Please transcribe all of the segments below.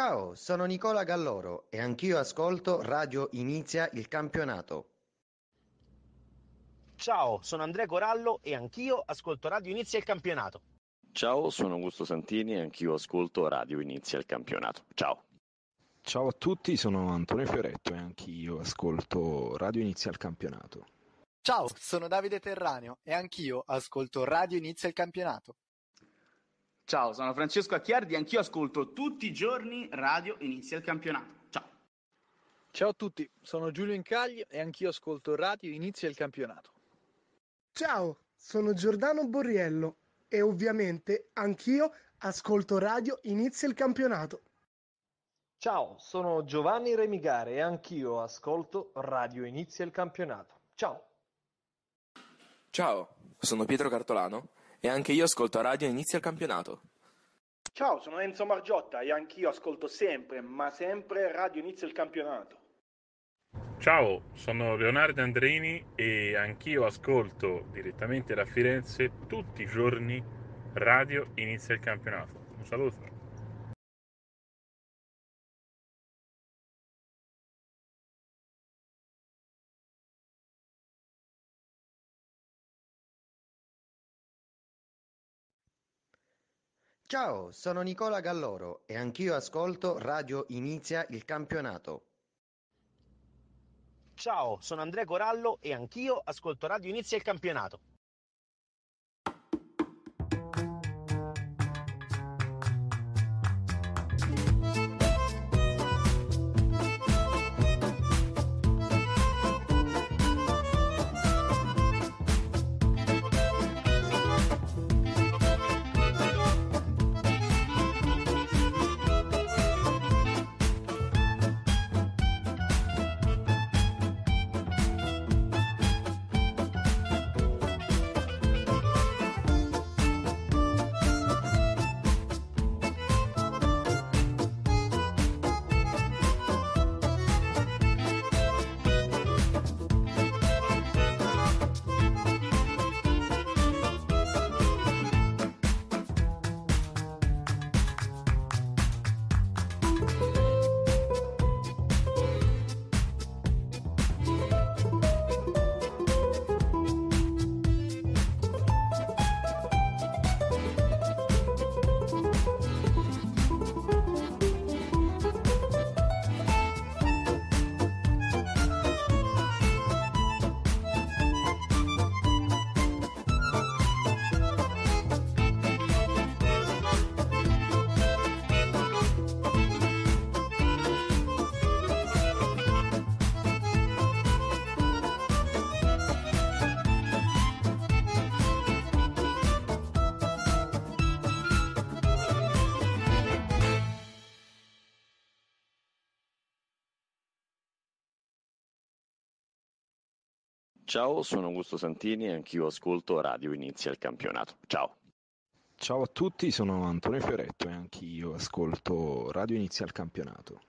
Ciao, sono Nicola Galloro e anch'io ascolto Radio Inizia il Campionato. Ciao, sono Andrea Corallo e anch'io ascolto Radio Inizia il Campionato. Ciao, sono Augusto Santini e anch'io ascolto Radio Inizia il Campionato. Ciao. Ciao a tutti, sono Antonio Fioretto e anch'io ascolto Radio Inizia il Campionato. Ciao, sono Davide Terraneo e anch'io ascolto Radio Inizia il Campionato. Ciao, sono Francesco Acchiardi, anch'io ascolto tutti i giorni Radio Inizia il Campionato. Ciao. Ciao a tutti, sono Giulio Incagli e anch'io ascolto Radio Inizia il Campionato. Ciao, sono Giordano Borriello e ovviamente anch'io ascolto Radio Inizia il Campionato. Ciao, sono Giovanni Remigare e anch'io ascolto Radio Inizia il Campionato. Ciao. Ciao, sono Pietro Cartolano e anche io ascolto a radio inizia il campionato. Ciao, sono Enzo Margiotta e anch'io ascolto sempre, ma sempre Radio inizia il campionato. Ciao, sono Leonardo Andrini e anch'io ascolto direttamente da Firenze tutti i giorni Radio Inizia il campionato. Un saluto. Ciao, sono Nicola Galloro e anch'io ascolto Radio Inizia il Campionato. Ciao, sono Andrea Corallo e anch'io ascolto Radio Inizia il Campionato. Ciao, sono Augusto Santini e anch'io ascolto Radio Inizia il Campionato. Ciao. Ciao a tutti, sono Antonio Fioretto e anch'io ascolto Radio Inizia il Campionato.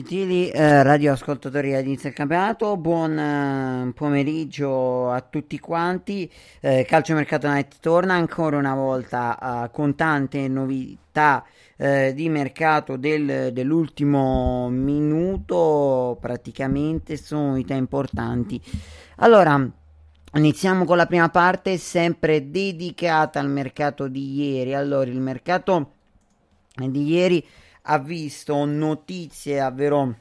Gentili eh, radioascoltatori ad inizio del campionato, buon eh, pomeriggio a tutti quanti. Eh, Calcio Mercato Night torna ancora una volta eh, con tante novità eh, di mercato del, dell'ultimo minuto, praticamente sono novità importanti. Allora, iniziamo con la prima parte, sempre dedicata al mercato di ieri. Allora, il mercato di ieri ha visto notizie davvero,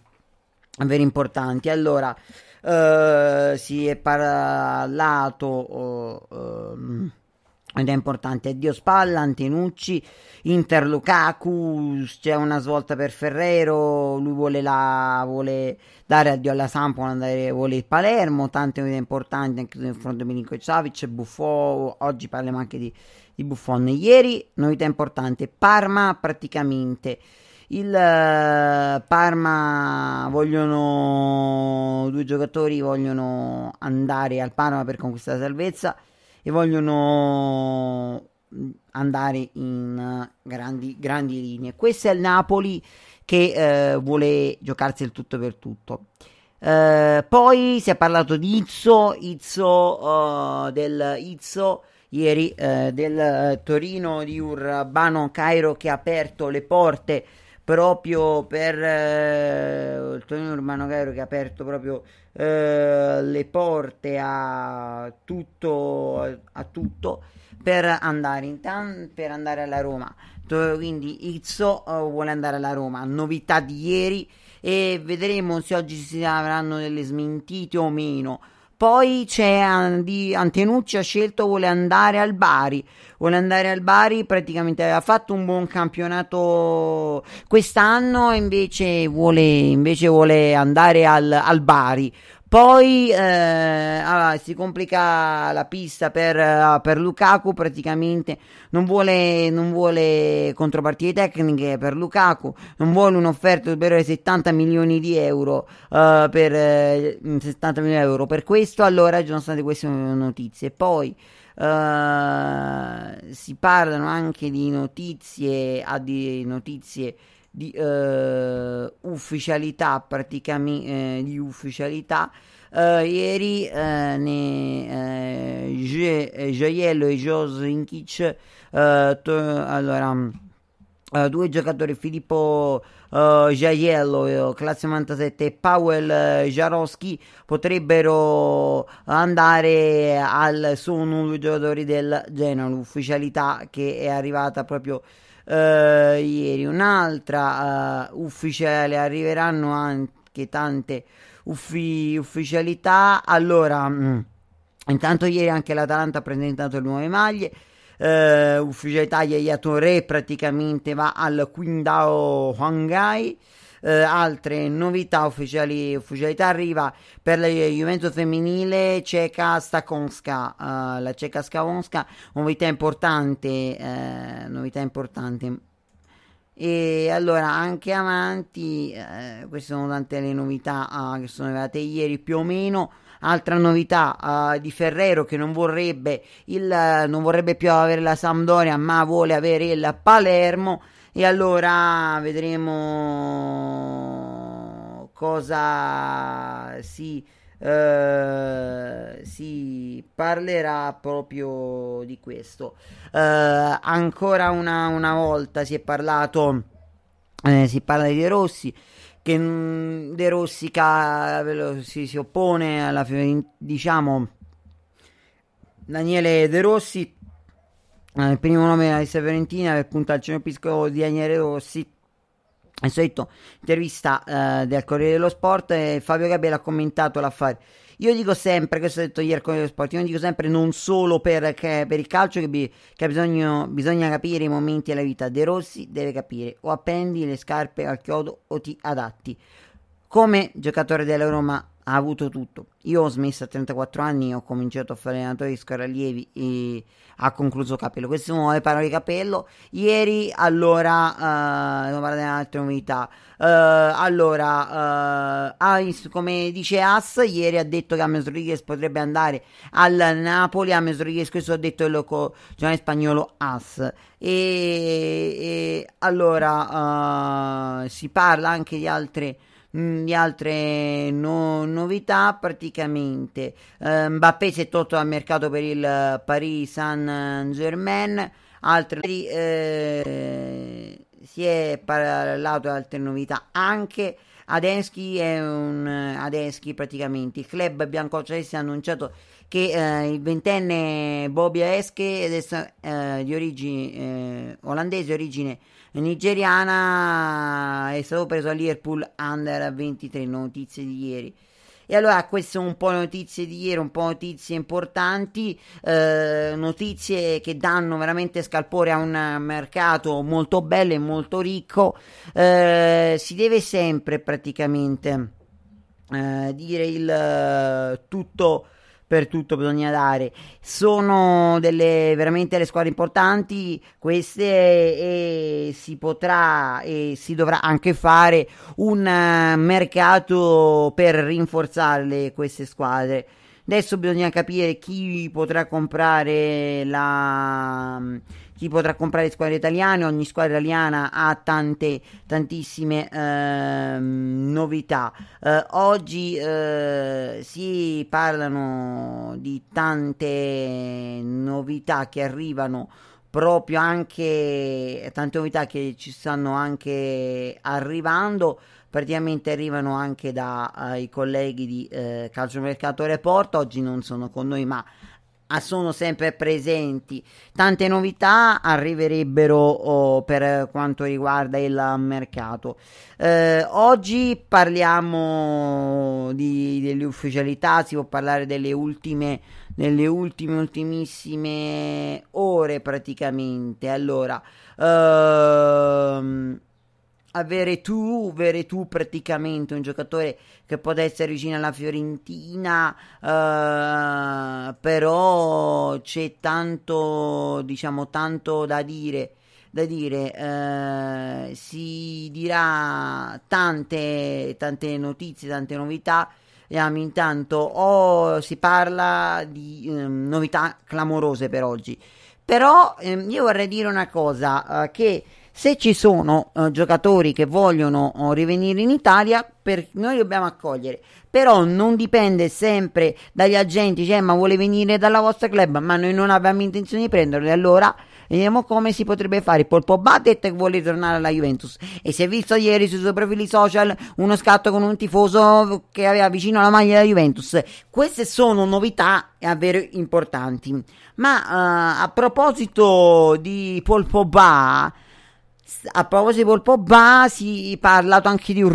davvero importanti. Allora, eh, si è parlato... Oh, oh, ed è importante. addio Spalla, Antenucci, Inter Lukaku, c'è una svolta per Ferrero, lui vuole, la, vuole dare addio alla Sampola, andare, vuole il Palermo, tante novità importanti anche nel fronte Milinko Savic, Buffon, oggi parliamo anche di, di Buffon. Ieri, novità importante, Parma praticamente il eh, Parma vogliono due giocatori vogliono andare al Parma per conquistare la salvezza e vogliono mm, andare in eh, grandi, grandi linee. Questo è il Napoli che eh, vuole giocarsi il tutto per tutto. Eh, poi si è parlato di Izzo, Izzo uh, del Izzo ieri eh, del Torino di Urbano Cairo che ha aperto le porte proprio per eh, il Tonino Urbano Cairo che ha aperto proprio eh, le porte a tutto, a tutto per andare in tan- per andare alla Roma. Quindi Izzo eh, vuole andare alla Roma, novità di ieri e vedremo se oggi si avranno delle smentite o meno. Poi c'è Andi, Antenucci ha scelto vuole andare al Bari, vuole andare al Bari, praticamente ha fatto un buon campionato quest'anno, invece vuole, invece vuole andare al, al Bari. Poi eh, allora, si complica la pista per, eh, per Lukaku, praticamente non vuole, non vuole, contropartite tecniche per Lukaku, non vuole un'offerta ovvero 70 milioni di euro, eh, per, eh, 70 milioni di euro per questo, allora ci sono state queste notizie. Poi eh, si parlano anche di notizie, ah, di notizie di eh, ufficialità, praticamente eh, di ufficialità. Eh, ieri eh, ne, Je, eh, Jaiello eh, e Josinkic, allora, due giocatori, Filippo uh, Jaiello, classe 97 e Powell Jaroski potrebbero andare al sono due giocatori del Genoa, l'ufficialità che è arrivata proprio eh, ieri, un'altra eh, ufficiale, arriveranno anche tante uffi- ufficialità. Allora, mh, mm, intanto ieri anche l'Atalanta ha presentato le nuove maglie. Eh, ufficialità Yaya Touré praticamente va al Quindao Huanghai eh, altre novità ufficiali, ufficialità arriva per la Juventus femminile Ceca Stakonska, uh, la Ceca Skavonska, novità importante, eh, novità importante. E allora anche avanti, eh, queste sono tante le novità uh, che sono arrivate ieri più o meno. Altra novità uh, di Ferrero che non vorrebbe, il, non vorrebbe più avere la Sampdoria ma vuole avere il Palermo. E allora vedremo cosa si, eh, si parlerà proprio di questo. Eh, ancora una, una, volta si è parlato, eh, si parla di De Rossi che mm, De Rossi ca- si, si, oppone alla diciamo Daniele De Rossi Ah, il primo nome è Alessia Severentina per puntaggio Pisco di Agnere Rossi il solito intervista eh, del Corriere dello Sport eh, Fabio Gabriele ha commentato l'affare io dico sempre, questo ho detto ieri al Corriere dello Sport io dico sempre non solo perché, per il calcio che, bi, che bisogno, bisogna capire i momenti della vita De Rossi deve capire o appendi le scarpe al chiodo o ti adatti come giocatore della Roma ha avuto tutto. Io ho smesso a 34 anni, ho cominciato a fare allenatore di scarallievi e ha concluso Capello. Queste sono le parole di Capello. Ieri, allora, uh, eh, non parlare di un'altra novità. Uh, allora, uh, come dice As, ieri ha detto che Ames Rodriguez potrebbe andare al Napoli. Ames Rodriguez, questo ha detto il loco giornale spagnolo As. E, e allora, si parla anche di altre Mm, di altre no, novità praticamente eh, Mbappé si è tolto dal mercato per il Paris Saint Germain altre eh, si è parlato di altre novità anche Adeschi è un Adeschi praticamente. Il club biancoceleste ha annunciato che eh, il ventenne Bobby Adeschi eh, di origine eh, olandese, origine nigeriana è stato preso a Liverpool under 23, notizie di ieri. E allora queste sono un po' le notizie di ieri, un po' notizie importanti, eh, notizie che danno veramente scalpore a un mercato molto bello e molto ricco. Eh, si deve sempre praticamente eh, dire il eh, tutto per tutto bisogna dare. Sono delle veramente le squadre importanti, queste e si potrà e si dovrà anche fare un eh, mercato per rinforzarle queste squadre. Adesso bisogna capire chi potrà comprare la chi potrà comprare squadre italiane, ogni squadra italiana ha tante, tantissime eh, novità. Eh, oggi eh, si parlano di tante novità che arrivano proprio anche tante novità che ci stanno anche arrivando praticamente arrivano anche dai uh, colleghi di uh, eh, Mercato Report oggi non sono con noi ma Ah, sono sempre presenti. Tante novità arriverebbero oh, per quanto riguarda il mercato. Eh, oggi parliamo di, delle ufficialità, si può parlare delle ultime, delle ultime ultimissime ore praticamente. Allora, ehm, avere tu, avere tu praticamente un giocatore che può essere vicino alla Fiorentina, eh, però c'è tanto, diciamo, tanto da dire. Da dire, eh, si dirà tante, tante notizie, tante novità. Vediamo intanto, oh, si parla di eh, novità clamorose per oggi. Però ehm, io vorrei dire una cosa, eh, che se ci sono eh, giocatori che vogliono oh, rivenire in Italia, per, noi dobbiamo accogliere, però non dipende sempre dagli agenti, cioè ma vuole venire dalla vostra club, ma noi non abbiamo intenzione di prenderli, allora vediamo come si potrebbe fare. Polpo ha detto che vuole tornare alla Juventus e si è visto ieri sui suoi profili social uno scatto con un tifoso che aveva vicino la maglia della Juventus. Queste sono novità davvero importanti, ma eh, a proposito di Polpo Pogba a proposito di Polpogba si è parlato anche di un,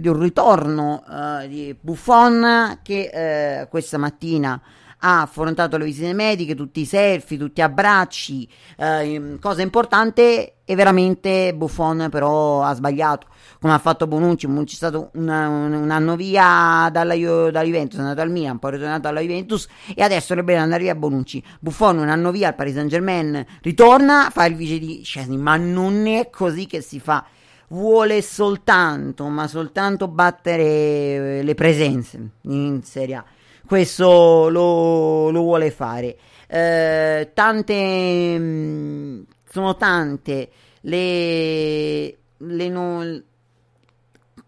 di un ritorno uh, di Buffon che uh, questa mattina ha affrontato le visite mediche, tutti i selfie, tutti gli abbracci, eh, cosa importante e veramente Buffon però ha sbagliato come ha fatto Bonucci. Bonucci è stato una, un, anno via dalla, dalla, Juventus, è andato al Milan, poi è ritornato alla Juventus e adesso dovrebbe andare via Bonucci. Buffon un anno via al Paris Saint Germain, ritorna, fa il vice di Scesni, ma non è così che si fa. Vuole soltanto, ma soltanto battere eh, le presenze in Serie A. Questo lo, lo vuole fare. Eh, tante, mm, sono tante le, le, no,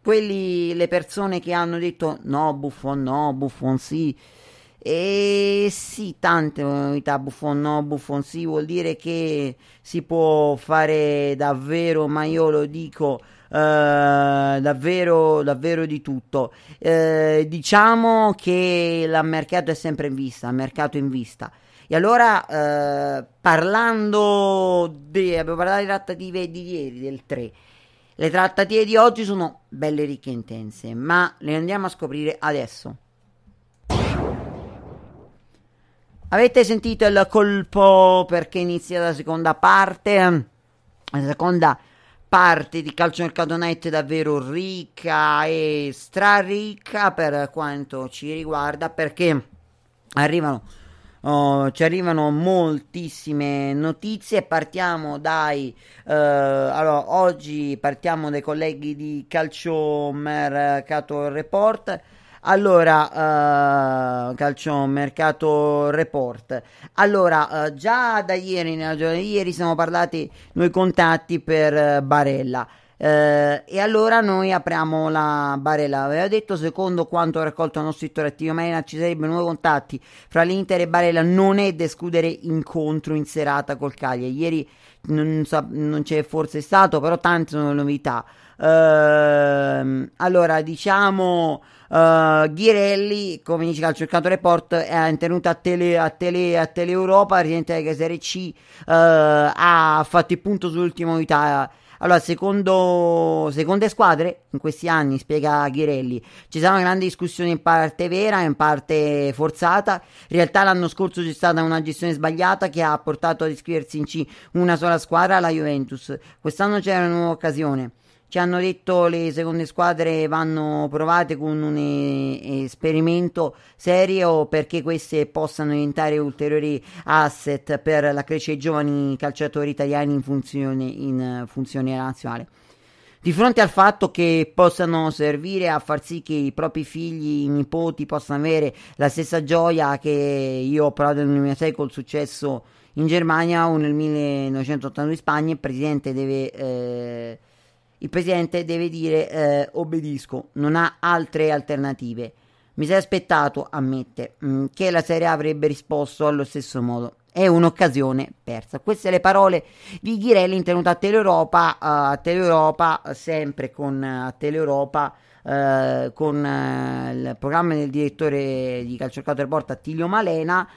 quelli, le persone che hanno detto no, Buffon no, Buffon sì. E sì, tante novità, Buffon no, Buffon sì, vuol dire che si può fare davvero, ma io lo dico eh, davvero, davvero di tutto. Eh, diciamo che il mercato è sempre in vista, mercato in vista. E allora, eh, parlando, di, abbiamo parlato di trattative di ieri, del 3. Le trattative di oggi sono belle ricche e intense, ma le andiamo a scoprire adesso. Avete sentito il colpo perché inizia la seconda parte? La seconda parte di Calcio Night è davvero ricca e straricca per quanto ci riguarda perché arrivano oh, ci arrivano moltissime notizie. Partiamo dai. Eh, allora, oggi partiamo dai colleghi di Calcio Mercato Report. Allora, uh, eh, calcio mercato report. Allora, uh, già da ieri, da ieri siamo parlati noi contatti per uh, Barella. Eh, e allora noi apriamo la barella. Aveva detto, secondo quanto raccolto il nostro settore attivo Mena, ci sarebbero nuovi contatti fra l'Inter e Barella. Non è da escludere incontro in serata col Cagliari. Ieri non, so, non c'è forse stato, però tante sono novità. Eh, allora, diciamo, eh, Ghirelli, come dice Calciocato Report, è intervenuto a Tele, a Tele, a Tele Europa, presidente che Serie C, eh, ha fatto il punto sull'ultima novità allora, secondo, seconde squadre, in questi anni, spiega Ghirelli, ci sarà una grande discussione in parte vera e in parte forzata. In realtà l'anno scorso c'è stata una gestione sbagliata che ha portato ad iscriversi in C una sola squadra, la Juventus. Quest'anno c'era occasione. Ci hanno detto le seconde squadre vanno provate con un eh, esperimento serio perché queste possano diventare ulteriori asset per la crescita dei giovani calciatori italiani in funzione, in funzione nazionale. Di fronte al fatto che possano servire a far sì che i propri figli, i nipoti possano avere la stessa gioia che io ho provato nel 2006 col successo in Germania o nel 1982 in Spagna, il presidente deve eh, il presidente deve dire eh, obbedisco, non ha altre alternative. Mi sei aspettato, ammette, mm, che la Serie A avrebbe risposto allo stesso modo. È un'occasione persa. Queste le parole di Ghirelli intenuta tenuta a Teleeuropa, a Teleuropa, sempre con eh, a Teleuropa, eh, con eh, il programma del direttore di calciocatore porta Attilio Malena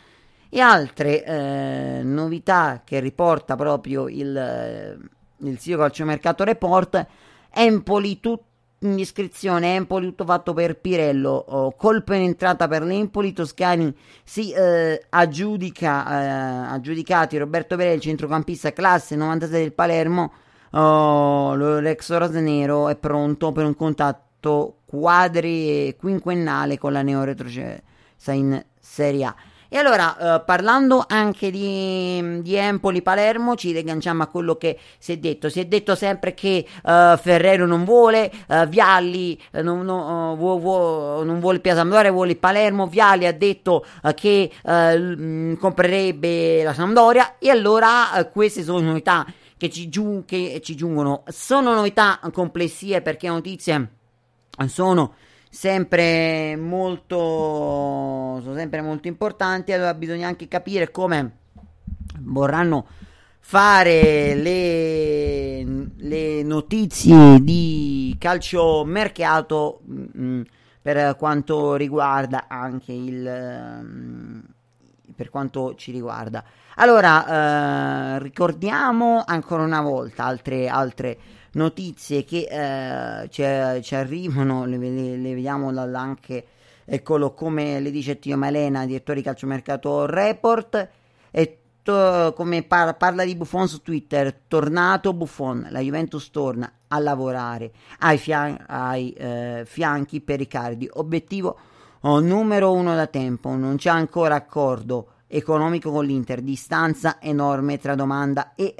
e altre eh, novità che riporta proprio il eh, il sito calciomercato report, Empoli tutto in iscrizione Empoli tutto fatto per Pirello oh, colpo in entrata per l'Empoli Toscani si eh, aggiudica eh, aggiudicati Roberto Pirello centrocampista classe 96 del Palermo oh, l'ex Rosnero è pronto per un contatto quadri quinquennale con la neo retrocessa in Serie A e allora, eh, parlando anche di, di Empoli-Palermo, ci riagganciamo a quello che si è detto. Si è detto sempre che eh, Ferrero non vuole, eh, Vialli eh, non, no, eh, vuo, vuo, non, vuole Piazza Sampdoria, vuole Palermo. Vialli ha detto eh, che mh, mm, comprerebbe la Sampdoria. E allora, queste sono novità che ci, giun- che ci giungono. Sono novità complessive perché notizie sono sempre molto, sono sempre molto importanti. Allora bisogna anche capire come vorranno fare le, le notizie di calcio mercato mm, per quanto riguarda anche il mm, per quanto ci riguarda allora eh, ricordiamo ancora una volta altre, altre notizie che eh, ci, arrivano, le, le, le vediamo anche, eccolo come le dice Tio Malena, direttore di calciomercato Report, e to, come par, parla di Buffon su Twitter, tornato Buffon, la Juventus torna a lavorare ai, fian- ai eh, fianchi per Riccardi, obiettivo oh, numero uno da tempo, non c'è ancora accordo economico con l'Inter, distanza enorme tra domanda e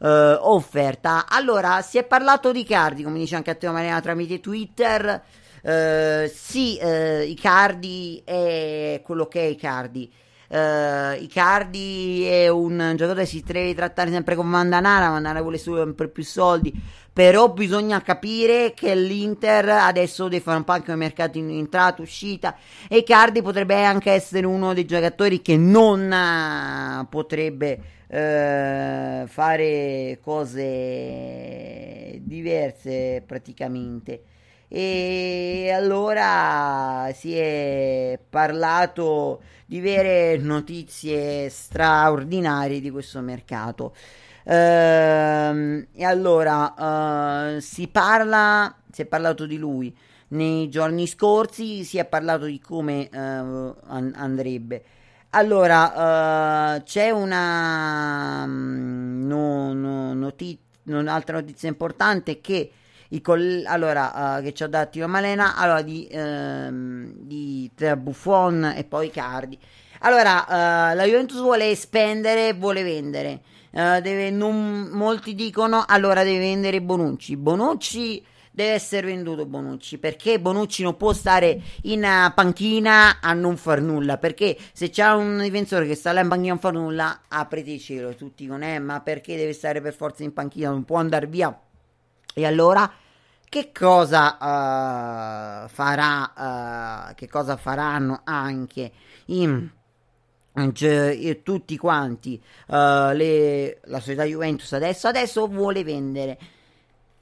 eh, offerta. Allora, si è parlato di Cardi, come dice anche a te Marina tramite Twitter. Eh, sì, eh, Icardi è quello che è Icardi. Uh, eh, Icardi è un giocatore che si deve trattare sempre con Mandanara. Mandanara vuole sempre più soldi. Però bisogna capire che l'Inter adesso deve fare un po' anche un mercato in entrata, uscita. E Icardi potrebbe anche essere uno dei giocatori che non eh, potrebbe eh, fare cose diverse praticamente. E allora si è parlato di vere notizie straordinarie di questo mercato. Ehm, e allora eh, si parla, si è parlato di lui nei giorni scorsi, si è parlato di come eh, andrebbe. Allora, uh, c'è una mm, no, no, notiz- un'altra notizia importante che, i coll- allora, uh, che ci ha dato Io Malena, allora, di, um, di Buffon e poi Cardi. Allora, uh, la Juventus vuole spendere, vuole vendere. Deve, non, molti dicono, allora deve vendere Bonucci. Bonucci deve essere venduto Bonucci perché Bonucci non può stare in eh, panchina a non far nulla perché se c'è un difensore che sta là in panchina a non far nulla aprite il cielo tutti con eh ma perché deve stare per forza in panchina non può andare via e allora che cosa uh, farà uh, che cosa faranno anche in cioè, tutti quanti uh, le, la società Juventus adesso adesso vuole vendere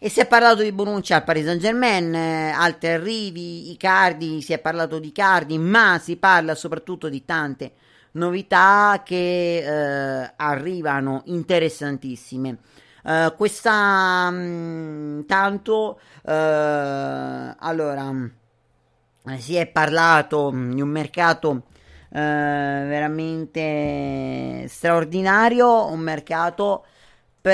e si è parlato di Bonucci al Paris Saint Germain, eh, altri arrivi, Icardi, si è parlato di Icardi, ma si parla soprattutto di tante novità che eh, arrivano interessantissime. Eh, questa mh, mm, tanto eh, allora si è parlato mm, di un mercato eh, veramente straordinario, un mercato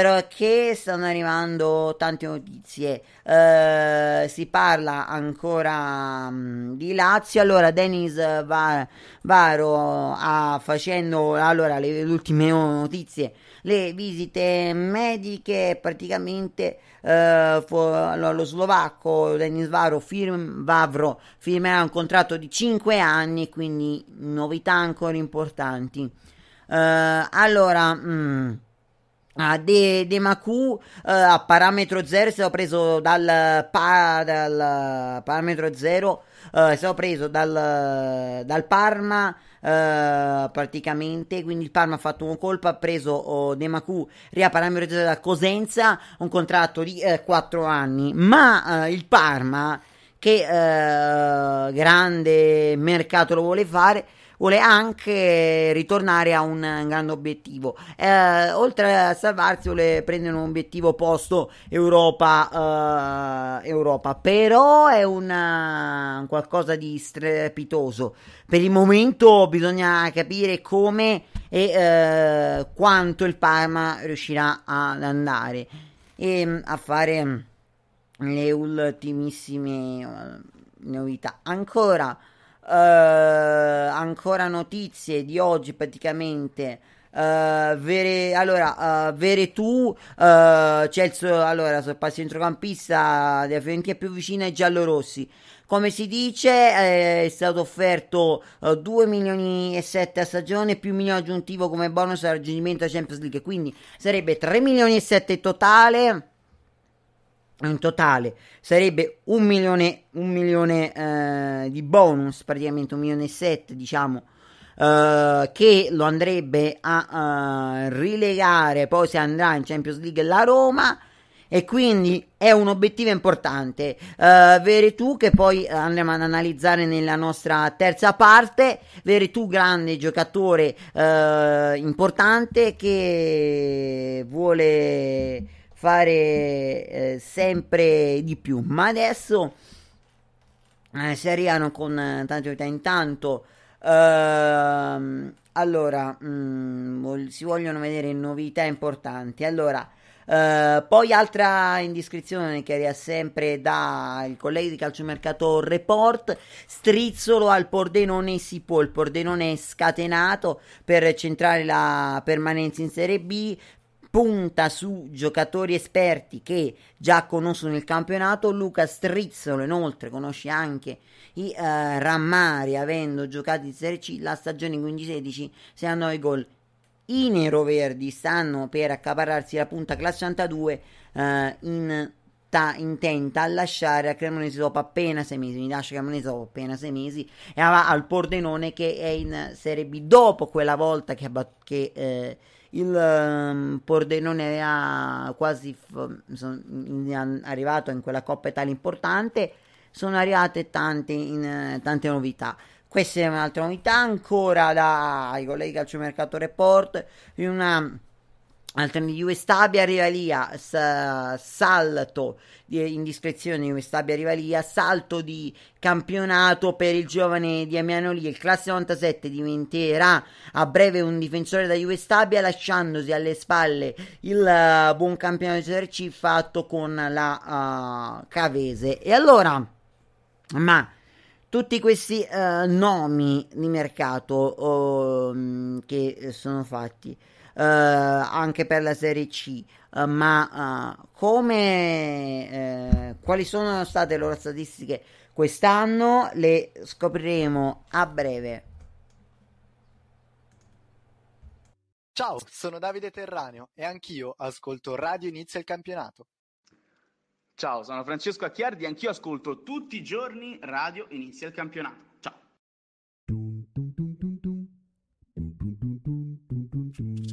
perché stanno arrivando tante notizie. Eh, si parla ancora mh, mm, di Lazio. Allora, Denis Var- Varo ha ah, facendo allora, le, le, ultime notizie. Le visite mediche praticamente eh, fu- lo, lo, slovacco Denis Varo firm- Vavro firmerà un contratto di 5 anni, quindi novità ancora importanti. Eh, allora, mh, mm, Ah, de, De Macu uh, a parametro 0 è stato preso dal, pa, dal parametro 0 uh, è stato preso dal, dal Parma Uh, praticamente. Quindi il Parma ha fatto un colpo, ha preso oh, De Macu, Ria Parametro da Cosenza, un contratto di eh, 4 anni. Ma uh, il Parma, che uh, grande mercato lo vuole fare, vuole anche ritornare a un grande obiettivo. Eh, oltre a salvarsi, vuole prendere un obiettivo posto Europa, eh, Europa. però è una, eh, un qualcosa di strepitoso. Per il momento bisogna capire come e eh, quanto il Parma riuscirà ad andare e mm, a fare mm, le ultimissime eh, novità. Ancora Uh, ancora notizie di oggi praticamente. Uh, vere, allora, uh, eh, Veretù, uh, Celso, allora, sorpassa centrocampista della Fiorentina più vicina ai giallorossi. Come si dice, eh, è stato offerto uh, 2 milioni e 7 a stagione più un milione aggiuntivo come bonus al raggiungimento della Champions League, quindi sarebbe 3 milioni e 7 totale in totale sarebbe un milione, un milione eh, di bonus, praticamente un milione e set, diciamo, eh, che lo andrebbe a eh, rilegare poi se andrà in Champions League la Roma. E quindi è un obiettivo importante. Eh, Veretù, che poi andremo ad analizzare nella nostra terza parte. Veretù, grande giocatore eh, importante che vuole fare eh, sempre di più. Ma adesso eh, si arrivano con eh, tanto da intanto. Ehm, allora, mh, mm, si vogliono vedere novità importanti. Allora, eh, poi altra indiscrezione che arriva sempre dal collega di calciomercato Report, strizzolo al Pordenone si può, il Pordenone è scatenato per centrare la permanenza in Serie B, punta su giocatori esperti che già conoscono il campionato. Luca Strizzolo inoltre conosce anche i uh, rammari avendo giocato in Serie C la stagione 15-16 se andò ai gol. I neroverdi stanno per accaparrarsi la punta classe 82 uh, eh, in intenta a lasciare a Cremonese dopo appena sei mesi. Mi lascia Cremonese dopo appena sei mesi e va al Pordenone che è in Serie B dopo quella volta che, abba- che eh, il um, Pordenone ha quasi sono arrivato in quella coppa italiana importante, sono arrivate tante, in, tante novità. Questa è un'altra novità ancora dai colleghi calciomercato report una Altrimenti Juve Stabia Rivalia, salto di indiscrezione arriva lì a salto di campionato per il giovane Damiano Lì, il classe 97 diventerà a breve un difensore da Juve Stabia lasciandosi alle spalle il eh, buon campionato di fatto con la uh, Cavese. E allora, ma tutti questi uh, nomi di mercato uh, che sono fatti eh, anche per la Serie C, eh, ma eh, come, eh, quali sono state le loro statistiche quest'anno le scopriremo a breve. Ciao, sono Davide Terraneo e anch'io ascolto Radio Inizia il Campionato. Ciao, sono Francesco Acchiardi e anch'io ascolto tutti i giorni Radio Inizia il Campionato.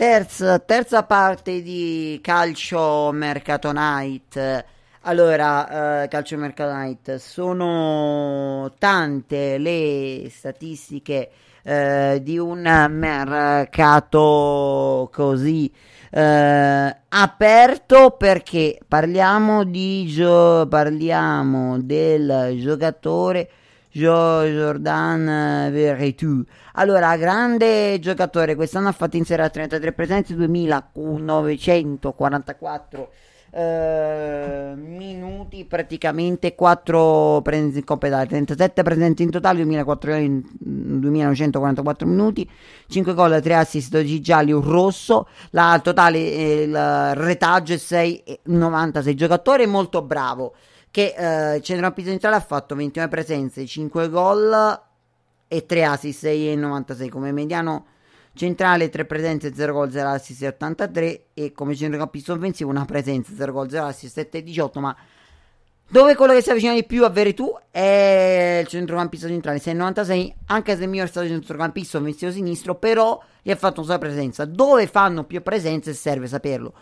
Terza, terza, parte di Calcio Mercato Night. Allora, eh, Calcio Mercato Night, sono tante le statistiche eh, di un mercato così eh, aperto perché parliamo, di gio- parliamo del giocatore Jordan eh, Verretu. Allora, grande giocatore, quest'anno ha fatto in sera 33 presenze, 2944 eh, minuti, praticamente 4 presenze in Coppa Italia, 37 presenze in totale, 2944 minuti, 5 gol, 3 assist, 12 gialli, un rosso, la totale, eh, il retaggio è 6,96 giocatore molto bravo che eh, il centrocampista centrale ha fatto 29 presenze, 5 gol e 3 assist, 6,96 come mediano centrale 3 presenze 0 gol 0 assist 83 e come centrocampista offensivo una presenza 0 gol 0 assist 7 18 ma dove quello che si avvicina di più a tu è il centrocampista centrale 696 anche se il miglior è stato il centrocampista offensivo sinistro però gli ha fatto una sua presenza dove fanno più presenze serve saperlo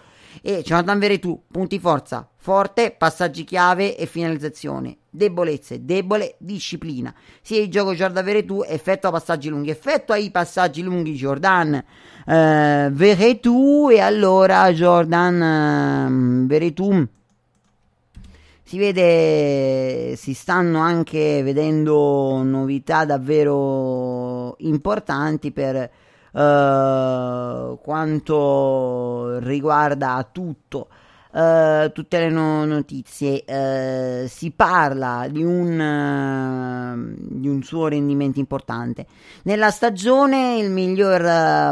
e Jonathan Veretù, punti forza, forte, passaggi chiave e finalizzazione. Debolezze, debole, disciplina. Sia il gioco Jordan Veretù, effettua passaggi lunghi. effetto ai passaggi lunghi Jordan eh, Veretù e allora Jordan eh, Veretù si vede, si stanno anche vedendo novità davvero importanti per uh, quanto riguarda tutto. Uh, tutte le no- notizie eh, si parla di un, di un, suo rendimento importante nella stagione il miglior,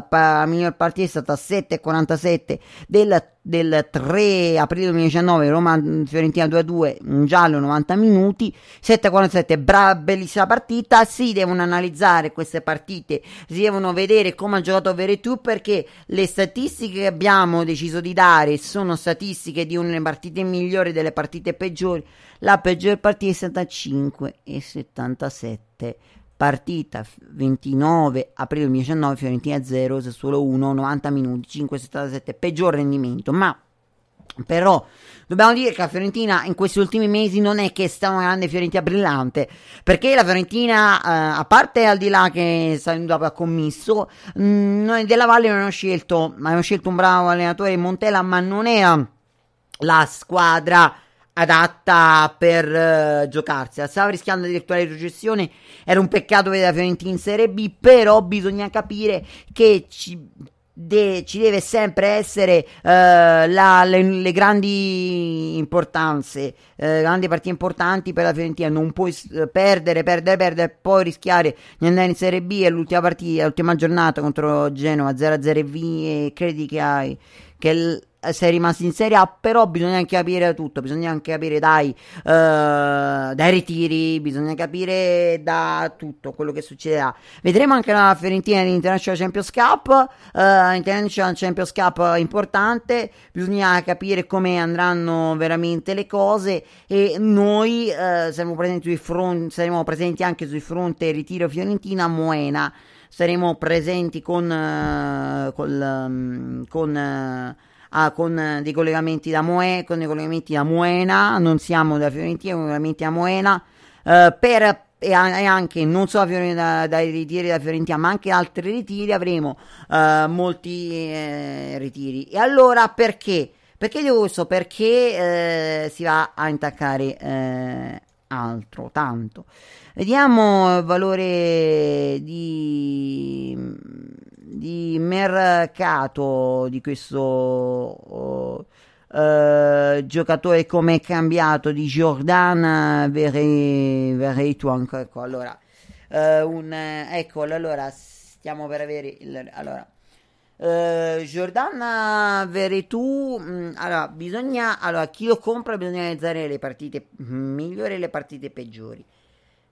pa- miglior partita è stata 7,47 del del 3 aprile 2019 Roma Fiorentina 2-2 un giallo 90 minuti 7-47 bra- bellissima partita si devono analizzare queste partite si devono vedere come ha giocato Veretù perché le statistiche che abbiamo deciso di dare sono statistiche di una delle partite migliori delle partite peggiori la peggior partita è stata 5 e 77 Partita 29 aprile 2019, Fiorentina 0, solo 1, 90 minuti, 5,77, peggior rendimento, ma però dobbiamo dire che la Fiorentina in questi ultimi mesi non è che sta una grande Fiorentina brillante, perché la Fiorentina, eh, a parte al di là che Salindup ha commesso, mh, mm, noi della Valle non hanno scelto, hanno scelto un bravo allenatore Montella, ma non era la squadra adatta per uh, eh, giocarsela. Stava rischiando addirittura di recessione, era un peccato vedere la Fiorentina in Serie B, però bisogna capire che ci, de, ci deve sempre essere uh, la, le, le, grandi importanze, uh, grandi partite importanti per la Fiorentina, non puoi perdere, perdere, perdere, poi rischiare di andare in Serie B È l'ultima partita, l'ultima giornata contro Genova 0-0 e, e credi che hai che l- eh, sei rimasto in Serie A, però bisogna anche capire tutto, bisogna anche capire dai, uh, dai ritiri, bisogna capire da tutto quello che succederà. Vedremo anche la Fiorentina in International Champions Cup, uh, International Champions Cup importante, bisogna capire come andranno veramente le cose e noi uh, saremo, presenti fron- saremo presenti anche sul fronte ritiro Fiorentina-Moena saremo presenti con, eh, col, mm, con eh, Ah, con eh, dei collegamenti da Moe, con dei collegamenti da Moena, non siamo da Fiorentina, con collegamenti da Moena, eh, per, e anche non solo da, dai ritiri da Fiorentina, ma anche altri ritiri avremo eh, molti eh, ritiri. E allora perché? Perché dico questo? Perché si va a intaccare altro, tanto. Vediamo il eh, valore di, mm, di mercato di questo oh, eh, giocatore come è cambiato di Jordan eh, Veretu ancora ecco, allora eh, un eh, eccolo allora stiamo per avere il, allora Uh, Giordana Veretù, mm, allora, bisogna, allora, chi lo compra bisogna analizzare le partite migliori e le partite peggiori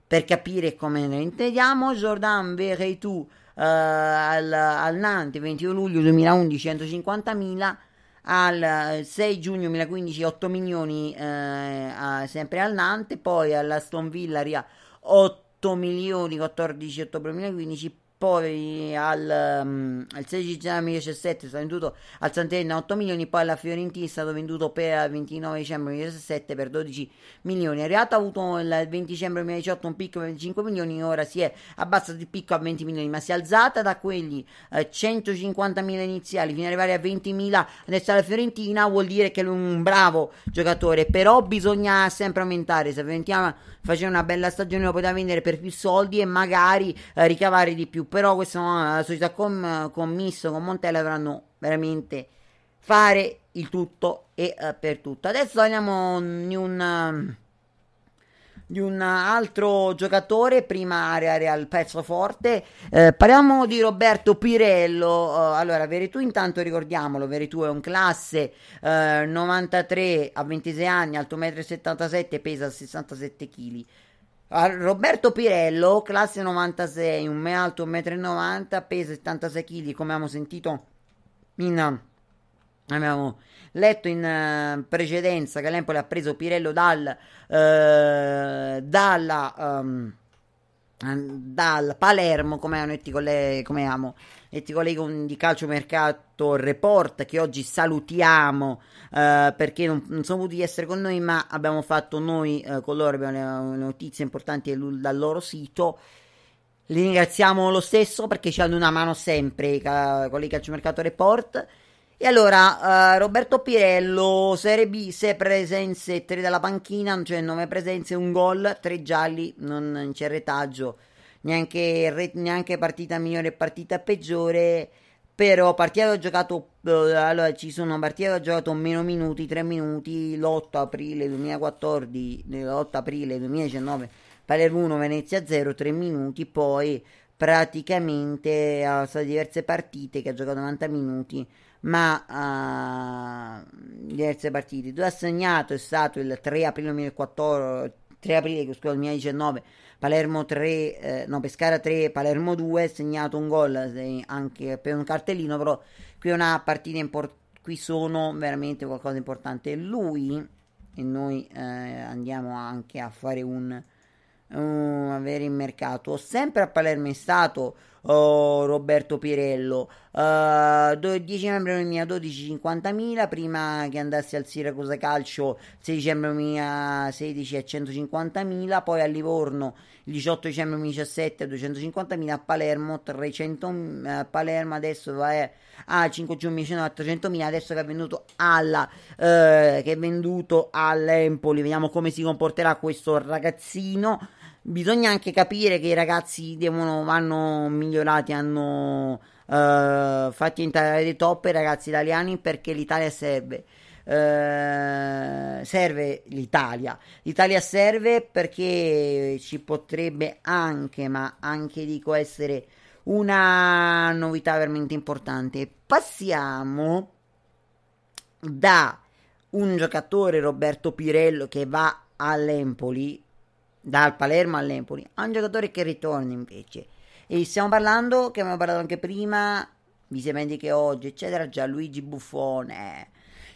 per capire come noi intendiamo, Jordan Veretout eh, al, al Nantes 21 luglio 2011 150.000 al 6 eh, giugno 2015 8 milioni eh, a, sempre al Nantes poi alla Stone Stonvilla 8 milioni 14 ottobre 2015 poi al, um, al 16 gennaio 2017 è stato venduto al Santerina 8 milioni, poi alla Fiorentina è stato venduto per il 29 dicembre 2017 per 12 milioni. È reato ha avuto il 20 dicembre 2018 un picco di 25 milioni, ora si è abbassato il picco a 20 milioni, ma si è alzata da quelli eh, mila iniziali fino ad arrivare a 20 20.000 adesso alla Fiorentina, vuol dire che è un bravo giocatore, però bisogna sempre aumentare, se Fiorentina faceva una bella stagione lo poteva vendere per più soldi e magari eh, ricavare di più però questa eh, società con Misto, con Montella dovranno veramente fare il tutto e uh, per tutto. Adesso andiamo di un, ehm, di un altro giocatore, prima area al pezzo forte. Eh, parliamo di Roberto Pirello. Uh, allora, Veretù intanto ricordiamolo, Veretù è un classe uh, 93 a 26 anni, alto 1,77 m, pesa 67 kg. Roberto Pirello, classe 96, un me alto 1,90 m, pesa 76 kg, come abbiamo sentito in... Abbiamo letto in eh, precedenza che l'Empoli ha preso Pirello dal, uh, dalla, um, dal Palermo, come hanno detto i colleghi, come amo e ti collego un, di calciomercato report che oggi salutiamo eh, perché non, non, sono potuti essere con noi ma abbiamo fatto noi eh, con loro abbiamo le, le notizie importanti dal loro sito li ringraziamo lo stesso perché ci hanno una mano sempre ca- con i calciomercato report e allora, uh, Roberto Pirello, Serie B, 6 presenze, 3 dalla panchina, cioè 9 presenze, un gol, 3 gialli, non c'è retaggio neanche, neanche partita migliore e partita peggiore però partita ho giocato eh, allora ci sono partite che ho giocato meno minuti 3 minuti l'8 aprile 2014 l'8 aprile 2019 Palermo 1 Venezia 0 3 minuti poi praticamente ha state diverse partite che ho giocato 90 minuti ma uh, diverse partite due assegnato è stato il 3 aprile 2014 3 aprile scusate 2019 Palermo 3, eh, no, Pescara 3, Palermo 2, segnato un gol eh, anche per un cartellino, però qui è una partita importante, qui sono veramente qualcosa di importante. Lui e noi eh, andiamo anche a fare un, un avere in mercato, sempre a Palermo è stato oh, Roberto Pirello. Uh, 2, dicembre 2012 50.000 prima che andassi al Siracusa Calcio 6 dicembre 2016 a 150.000 poi a Livorno il 18 dicembre 2017 a 250.000 a Palermo 300 uh, eh, Palermo adesso va eh, ah, a ah, 5 giugno 2019 400.000 adesso che è venduto alla uh, che è venduto all'Empoli vediamo come si comporterà questo ragazzino bisogna anche capire che i ragazzi devono, vanno migliorati, hanno eh, fatti entrare dei top i ragazzi italiani perché l'Italia serve. Eh, serve l'Italia. L'Italia serve perché ci potrebbe anche, ma anche dico essere una novità veramente importante. Passiamo da un giocatore Roberto Pirello che va all'Empoli dal Palermo all'Empoli, a un giocatore che ritorna invece. E stiamo parlando, che abbiamo parlato anche prima, mi si che oggi, eccetera, Gianluigi Buffone.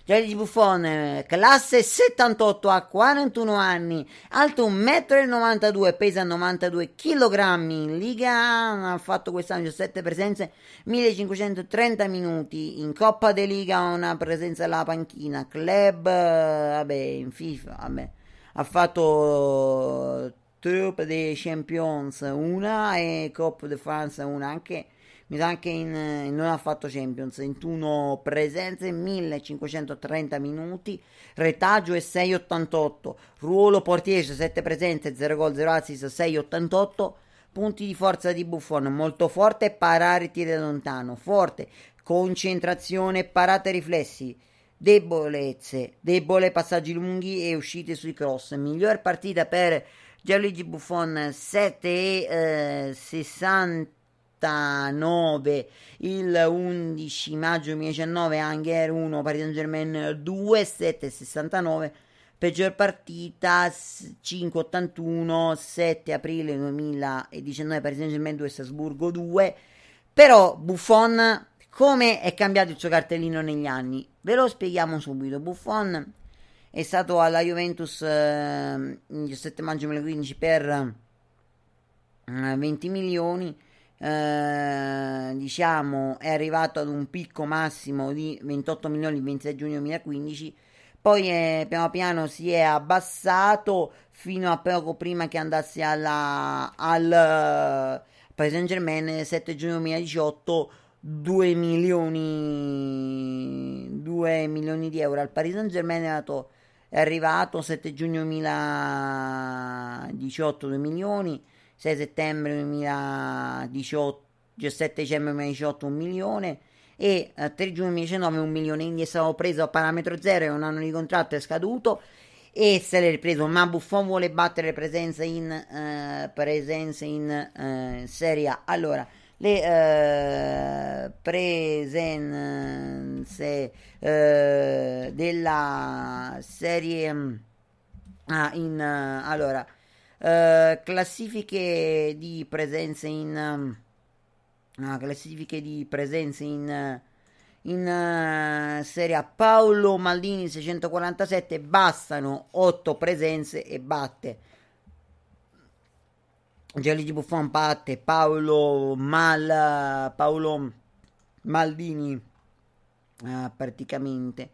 Gianluigi Buffone, classe 78, ha 41 anni, alto 1,92 m, pesa 92 kg, in Liga ha fatto quest'anno 17 presenze, 1530 minuti, in Coppa de Liga una presenza alla panchina, club, eh, vabbè, in FIFA, vabbè ha fatto Troupe de Champions una e Cop de France una anche mi sa anche in, non ha fatto Champions 21 presenze 1530 minuti retaggio è 6,88 ruolo portiere 7 presenze 0 gol 0 assist 6,88 punti di forza di Buffon molto forte parare tiri da lontano forte concentrazione parate riflessi debolezze, debole passaggi lunghi e uscite sui cross. Miglior partita per Gianluigi Buffon 7,69 eh, il 11 maggio 2019 Angher 1 Paris Saint Germain 2 7,69 peggior partita 5,81 7 aprile 2019 Paris Saint Germain 2 Strasburgo 2 però Buffon come è cambiato il suo cartellino negli anni Ve lo spieghiamo subito. Buffon è stato alla Juventus eh, il 17 maggio 2015 per eh, 20 milioni. Eh, diciamo è arrivato ad un picco massimo di 28 milioni il 26 giugno 2015 poi eh, piano piano si è abbassato fino a poco prima che andasse alla, al uh, Paris Saint Germain 7 giugno 2018 2 milioni, 2 milioni di euro al Paris Saint Germain è, è arrivato 7 giugno 2018 2 milioni 6 settembre 2018 17 dicembre 2018 1 milione e 3 eh, giugno 2019 1 milione quindi è stato preso a parametro zero e un anno di contratto è scaduto e se l'è ripreso ma Buffon vuole battere presenze in, eh, presenze in eh, Serie A allora le eh, presenze eh, della serie mm, ah, in eh, allora eh, classifiche di presenze in no, mm, ah, classifiche di presenze in eh, in Serie A Paolo Maldini 647 bastano 8 presenze e batte Gianluigi Buffon parte, Paolo Mal, Paolo Maldini eh, praticamente.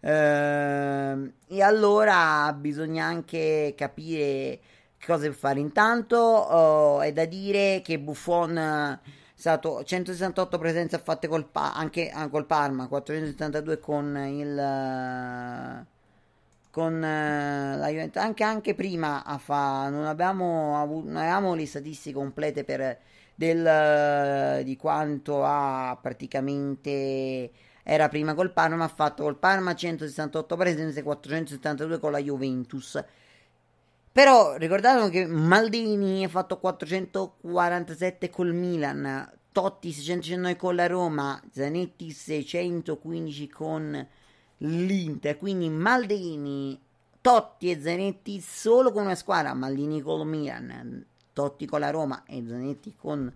Eh, e allora bisogna anche capire che cosa fare. Intanto oh, è da dire che Buffon eh, è stato 168 presenze fatte col, pa- anche, ah, col Parma, 472 con il eh, con eh, la Juventus, anche, anche prima a fa, non, abbiamo avuto, non avevamo le statistiche complete per, del, eh, di quanto ha praticamente era prima col Parma, ha fatto col Parma 168 presenze, 472 con la Juventus. Però ricordate che Maldini ha fatto 447 col Milan, Totti 609 con la Roma, Zanetti 615 con l'Inter, quindi Maldini, Totti e Zanetti solo con una squadra, Maldini con Milan, Totti con la Roma e Zanetti con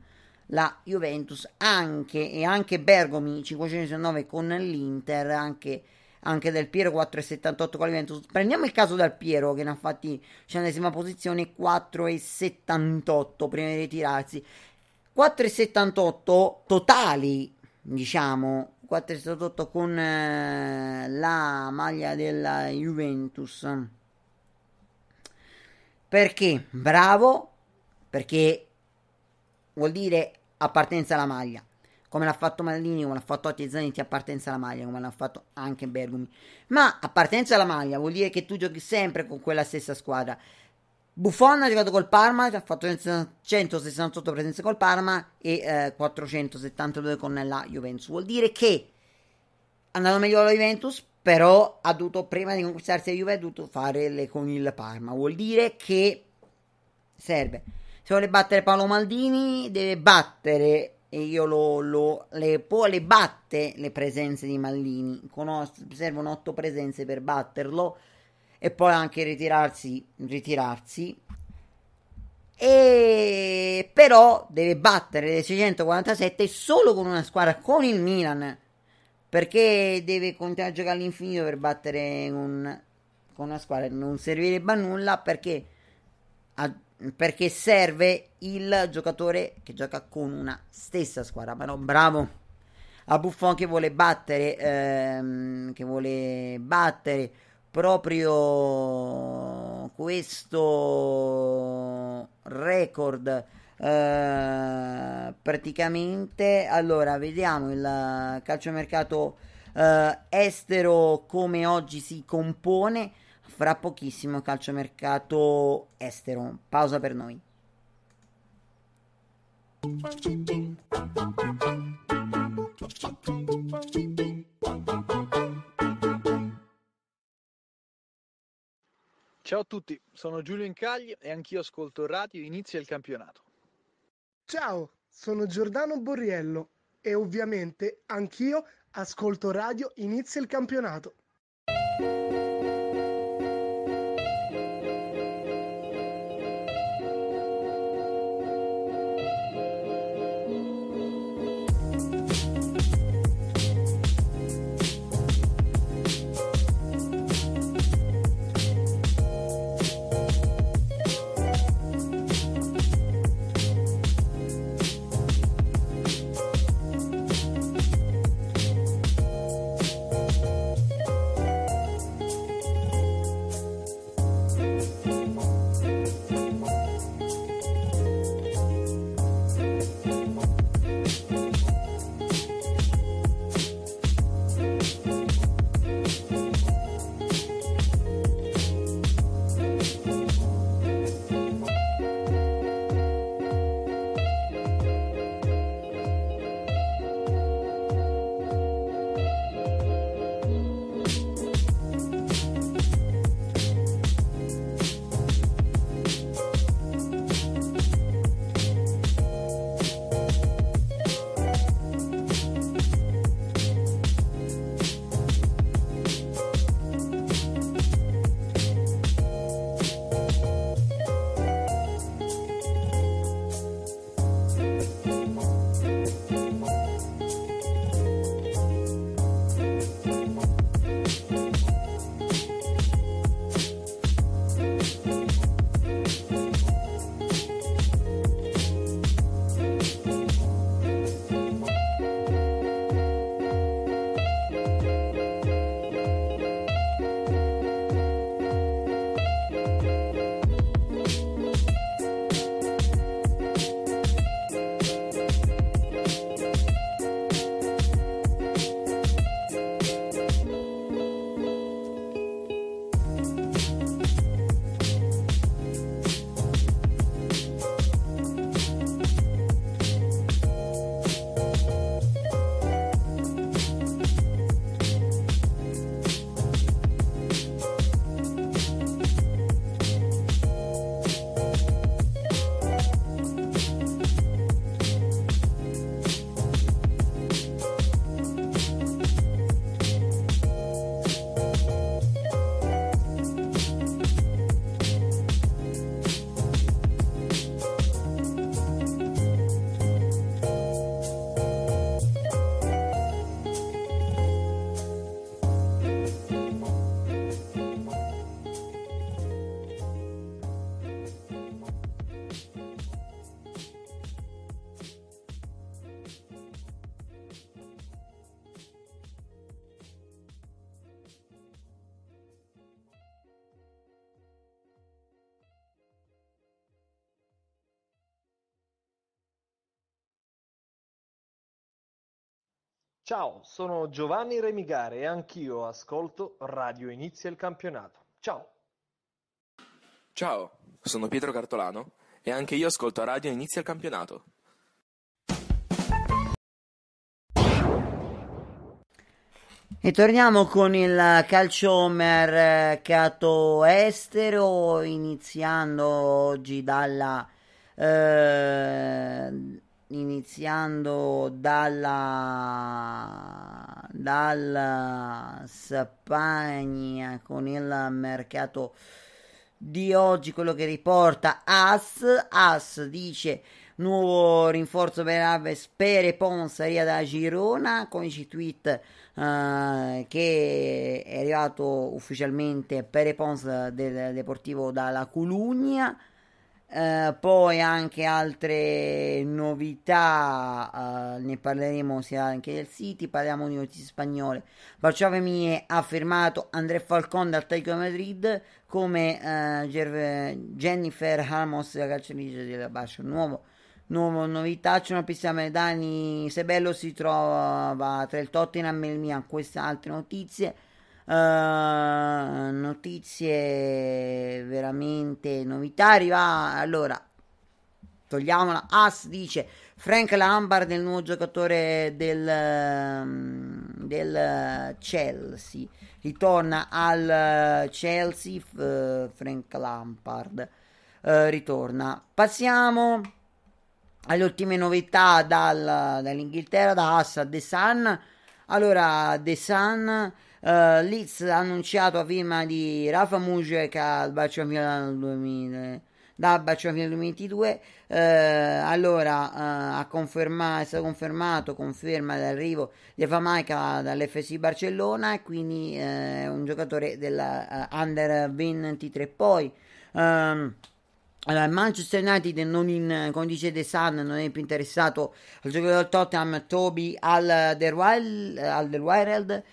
la Juventus, anche, e anche Bergomi 519 con l'Inter, anche, anche Del Piero 4,78 con la Juventus. Prendiamo il caso Del Piero che ne ha fatti centesima posizione 4,78 prima di ritirarsi. 4,78 totali, diciamo, qua è tradotto con eh, la maglia della Juventus. Perché? Bravo, perché vuol dire appartenenza alla maglia. Come l'ha fatto Maldini, come l'ha fatto Otti Zanetti, appartenenza alla maglia, come l'ha fatto anche Bergumi. Ma appartenenza alla maglia vuol dire che tu giochi sempre con quella stessa squadra. Buffon è arrivato col Parma, ha fatto 168 presenze col Parma e eh, 472 con la Juventus. Vuol dire che è andato meglio la Juventus, però ha dovuto, prima di conquistarsi la Juve, ha dovuto fare le con il Parma. Vuol dire che serve. Se vuole battere Paolo Maldini, deve battere, e io lo, lo le, le batte le presenze di Maldini. Conos- servono 8 presenze per batterlo e poi anche ritirarsi, ritirarsi. E però deve battere le 647 solo con una squadra con il Milan perché deve continuare a giocare all'infinito per battere un, con una squadra non servirebbe a nulla perché, a, perché serve il giocatore che gioca con una stessa squadra ma no bravo a Buffon che vuole battere ehm, che vuole battere proprio questo record eh, praticamente allora vediamo il calciomercato eh, estero come oggi si compone fra pochissimo calciomercato estero pausa per noi Thank you. Ciao a tutti, sono Giulio Incagli e anch'io ascolto radio Inizia il campionato. Ciao, sono Giordano Borriello e ovviamente anch'io ascolto radio Inizia il campionato. Ciao, sono Giovanni Remigare e anch'io ascolto Radio Inizia il Campionato. Ciao! Ciao, sono Pietro Cartolano e anche io ascolto Radio Inizia il Campionato. E torniamo con il calcio mercato estero, iniziando oggi dalla... Eh, iniziando dalla, dalla Spagna con il mercato di oggi, quello che riporta AS. AS dice nuovo rinforzo per Aves Pere Ponsaria da Girona, con i tweet uh, che è arrivato ufficialmente per Pons del Deportivo dalla Colugna. Eh, poi anche altre novità, uh, ne parleremo sia anche del City, parliamo di notizie spagnole. Barciavemi ha firmato André Falcon dal Atletico Madrid come uh, Gerv- Jennifer Ramos, la calciatrice della Bascia. Nuovo, nuovo novità, c'è una pista Dani Sebello si trova tra il Tottenham e il Milan, queste altre notizie. Uh, notizie veramente novità. Arriva allora, togliamola. As dice Frank Lampard, il nuovo giocatore del, mm, del eh, Chelsea. Ritorna al eh, Chelsea. Uh, Frank Lampard uh, ritorna. Passiamo alle ultime novità dal, dall'Inghilterra, da As a The Sun. Allora, The Sun Uh, Leeds ha annunciato a firma di Rafa Mujek al Barcellona 2000 dal Barcellona 2022 uh, allora uh, ha conferma, è stato confermato conferma l'arrivo di Famaica dall'FC Barcellona e quindi eh, è un giocatore dell'Under Under 23 poi um, allora, Manchester United non in, come dice The Sun non è più interessato al giocatore del Tottenham Toby al Alderweireld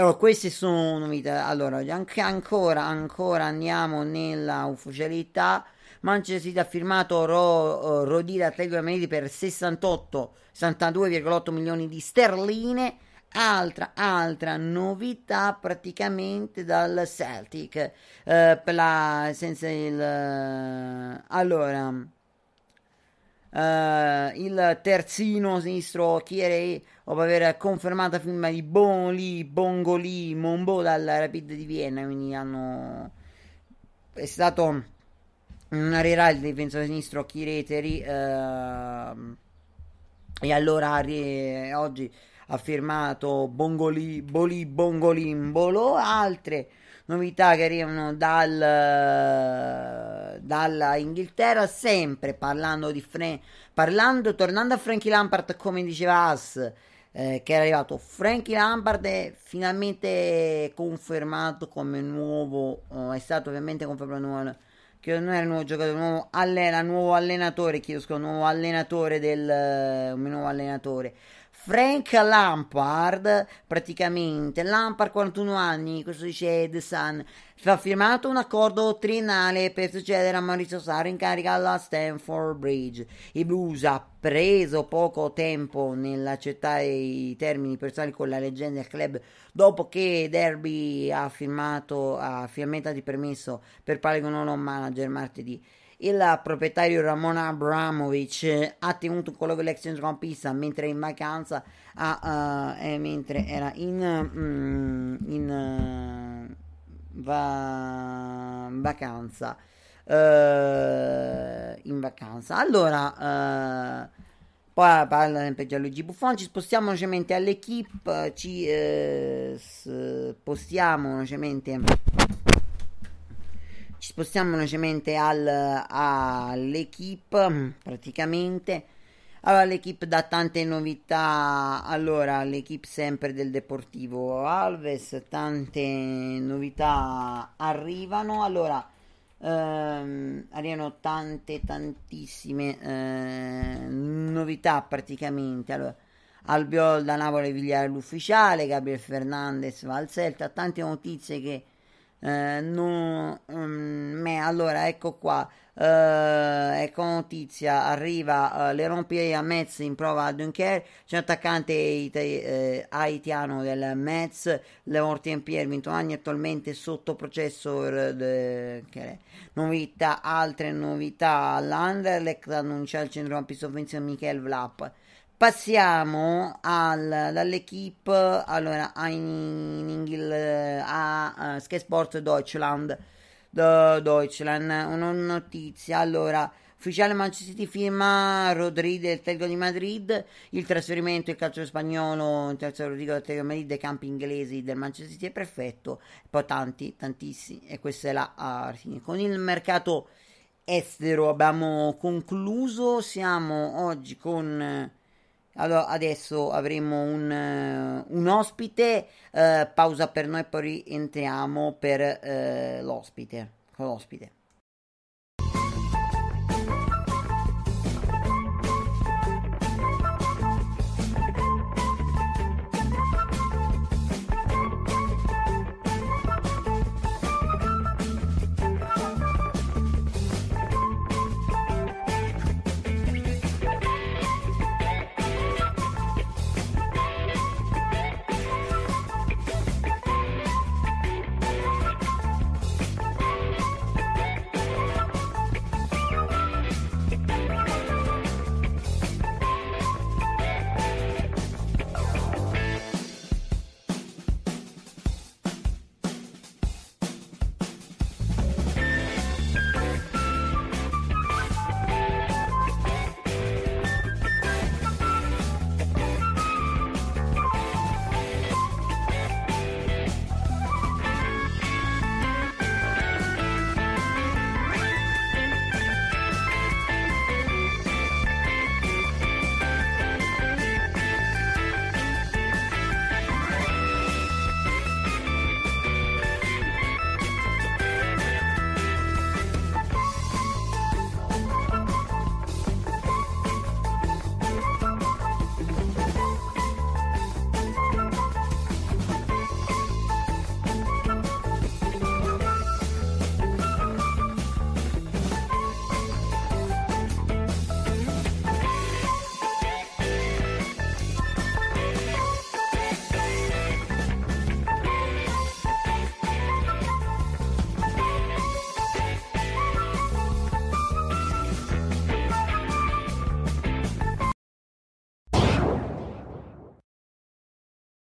allora, queste sono novità. Allora, anche ancora, ancora andiamo nella ufficialità. Manchester City ha firmato Ro, uh, eh, Rodira Atletico Madrid per 68, 62,8 milioni di sterline. Altra, altra novità praticamente dal Celtic. Uh, la, senza il... Eh, allora... Eh, il terzino sinistro Thierry dopo aver confermato la firma di Bonoli, Bongoli, Mombo dalla Rapid di Vienna quindi hanno è stato una arrierà il difensore sinistro Chireteri uh, ehm, e allora eh, oggi ha firmato Bongoli, Boli, Bongolimbolo altre novità che arrivano dal, dalla Inghilterra, sempre parlando di Fran- parlando, tornando a Frankie Lampard, come diceva As, eh, che era arrivato Frankie Lampard è finalmente confermato come nuovo, oh, è stato ovviamente confermato nuovo, che non era il nuovo giocatore, nuovo, allena, nuovo allenatore, chiedo scusa, nuovo allenatore del, eh, un nuovo allenatore Frank Lampard, praticamente, Lampard 41 anni, questo dice Ed Sun, ha firmato un accordo triennale per succedere a Maurizio Saro in carica alla Stanford Bridge. I Blues ha preso poco tempo nell'accettare i termini personali con la leggenda del club dopo che Derby ha firmato, ha firmato di permesso per Paragonolo Manager martedì il proprietario Ramon Abramovic ha tenuto un colloquio l'ex centrocampista mentre in vacanza a, uh, eh, mentre era in, mm, in uh, va- vacanza uh, in vacanza allora eh, poi parla sempre Gianluigi Buffon. Ci spostiamo velocemente all'equipe. Ci eh, spostiamo velocemente ci spostiamo velocemente al, all'equipe, mm, praticamente. Allora, l'equipe dà tante novità. Allora, l'equipe sempre del Deportivo Alves, tante novità arrivano. Allora, ehm, arrivano tante, tantissime eh, novità praticamente. Allora, Albiol da Napoli Vigliare l'ufficiale, Gabriel Fernandez va al Celta, tante notizie che eh, no, um, allora ecco qua. Eh, ecco notizia, arriva eh, le rompie a Metz in prova a Dunkerque. C'è un attaccante ite- eh, haitiano del Metz, Leon Pierre, 21 anni, attualmente sotto processo. Eh, de, novità, altre novità all'Anderlecht, annuncia il centro di sovvenzione Michel Vlap Passiamo al, dall'equipe allora, a, a Sky Deutschland. Do, Deutschland, una notizia. Allora, ufficiale Manchester City firma Rodrigo del Telgo di Madrid. Il trasferimento del calcio spagnolo, in terzo Rodrigo del Telgo di Madrid, dei campi inglesi del Manchester City è perfetto. Poi tanti, tantissimi. E questa è la Arting. Con il mercato estero abbiamo concluso. Siamo oggi con allora, adesso avremo un, eh, un ospite, eh, pausa per noi, poi rientriamo per eh, l'ospite, con l'ospite.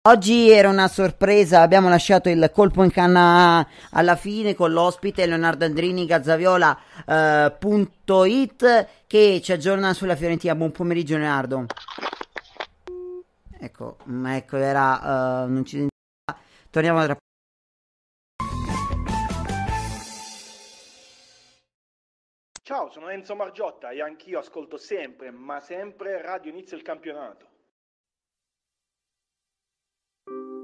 Oggi era una sorpresa, abbiamo lasciato il colpo in canna alla fine con l'ospite Leonardo Andrini Gazzaviola.it eh, che ci aggiorna sulla Fiorentina. Buon pomeriggio Leonardo. Ecco, mm, ecco era, uh, non ci torniamo tra Ciao, sono Enzo Margiotta e anch'io ascolto sempre, ma sempre Radio Inizio il campionato. thank you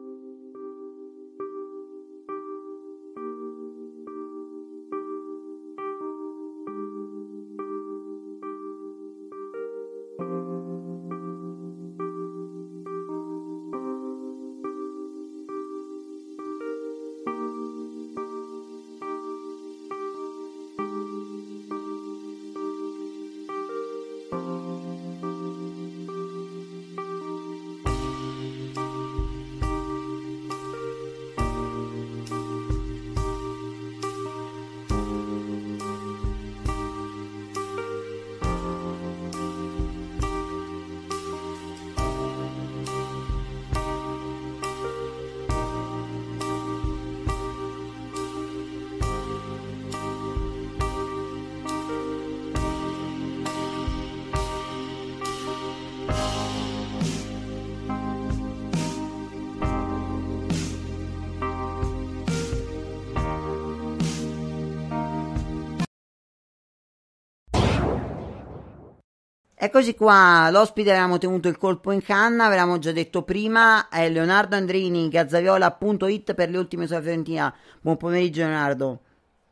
Eccoci qua, l'ospite avevamo tenuto il colpo in canna, avevamo già detto prima, è Leonardo Andrini, gazzaviola.it per le ultime sulla Fiorentina. Buon pomeriggio Leonardo.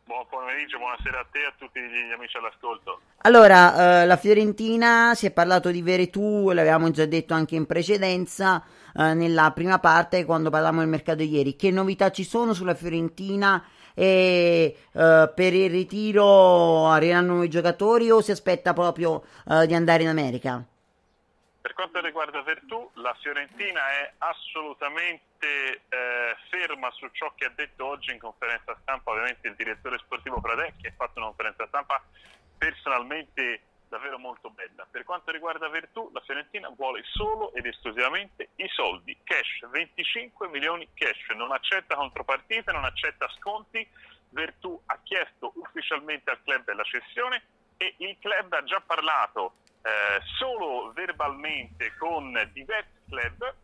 Buon pomeriggio, buonasera a te e a tutti gli amici all'ascolto. Allora, eh, la Fiorentina si è parlato di Veretù, l'avevamo già detto anche in precedenza, eh, nella prima parte quando parlavamo del mercato ieri. Che novità ci sono sulla Fiorentina? e uh, per il ritiro arriveranno i giocatori o si aspetta proprio uh, di andare in America? Per quanto riguarda Vertù, la Fiorentina è assolutamente eh, ferma su ciò che ha detto oggi in conferenza stampa, ovviamente il direttore sportivo Pradecchi ha fatto una conferenza stampa personalmente davvero molto bella. Per quanto riguarda Vertù, la Fiorentina vuole solo ed esclusivamente i soldi, cash, 25 milioni cash, non accetta contropartite, non accetta sconti. Vertù ha chiesto ufficialmente al club la cessione e il club ha già parlato eh, solo verbalmente con diversi club,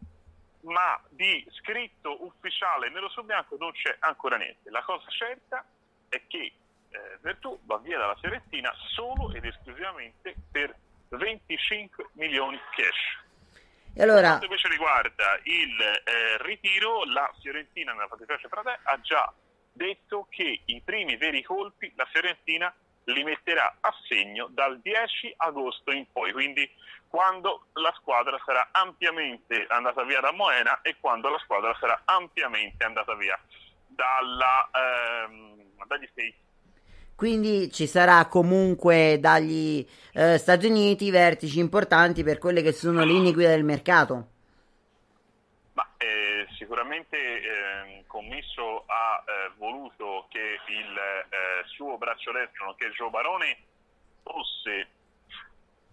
ma di scritto ufficiale nero su bianco non c'è ancora niente. La cosa certa è che eh, Vertù va via dalla Fiorentina solo ed esclusivamente per 25 milioni cash. E allora... Quanto invece riguarda il eh, ritiro, la Fiorentina nella fattispecie Pradè ha già detto che i primi veri colpi la Fiorentina li metterà a segno dal 10 agosto in poi, quindi quando la squadra sarà ampiamente andata via da Moena e quando la squadra sarà ampiamente andata via dalla, ehm, dagli States quindi ci sarà comunque dagli eh, Stati Uniti vertici importanti per quelle che sono le linee guida del mercato. Ma, eh, sicuramente ehm, eh, il commesso ha voluto che il eh, suo braccio destro, nonché Gio Barone, fosse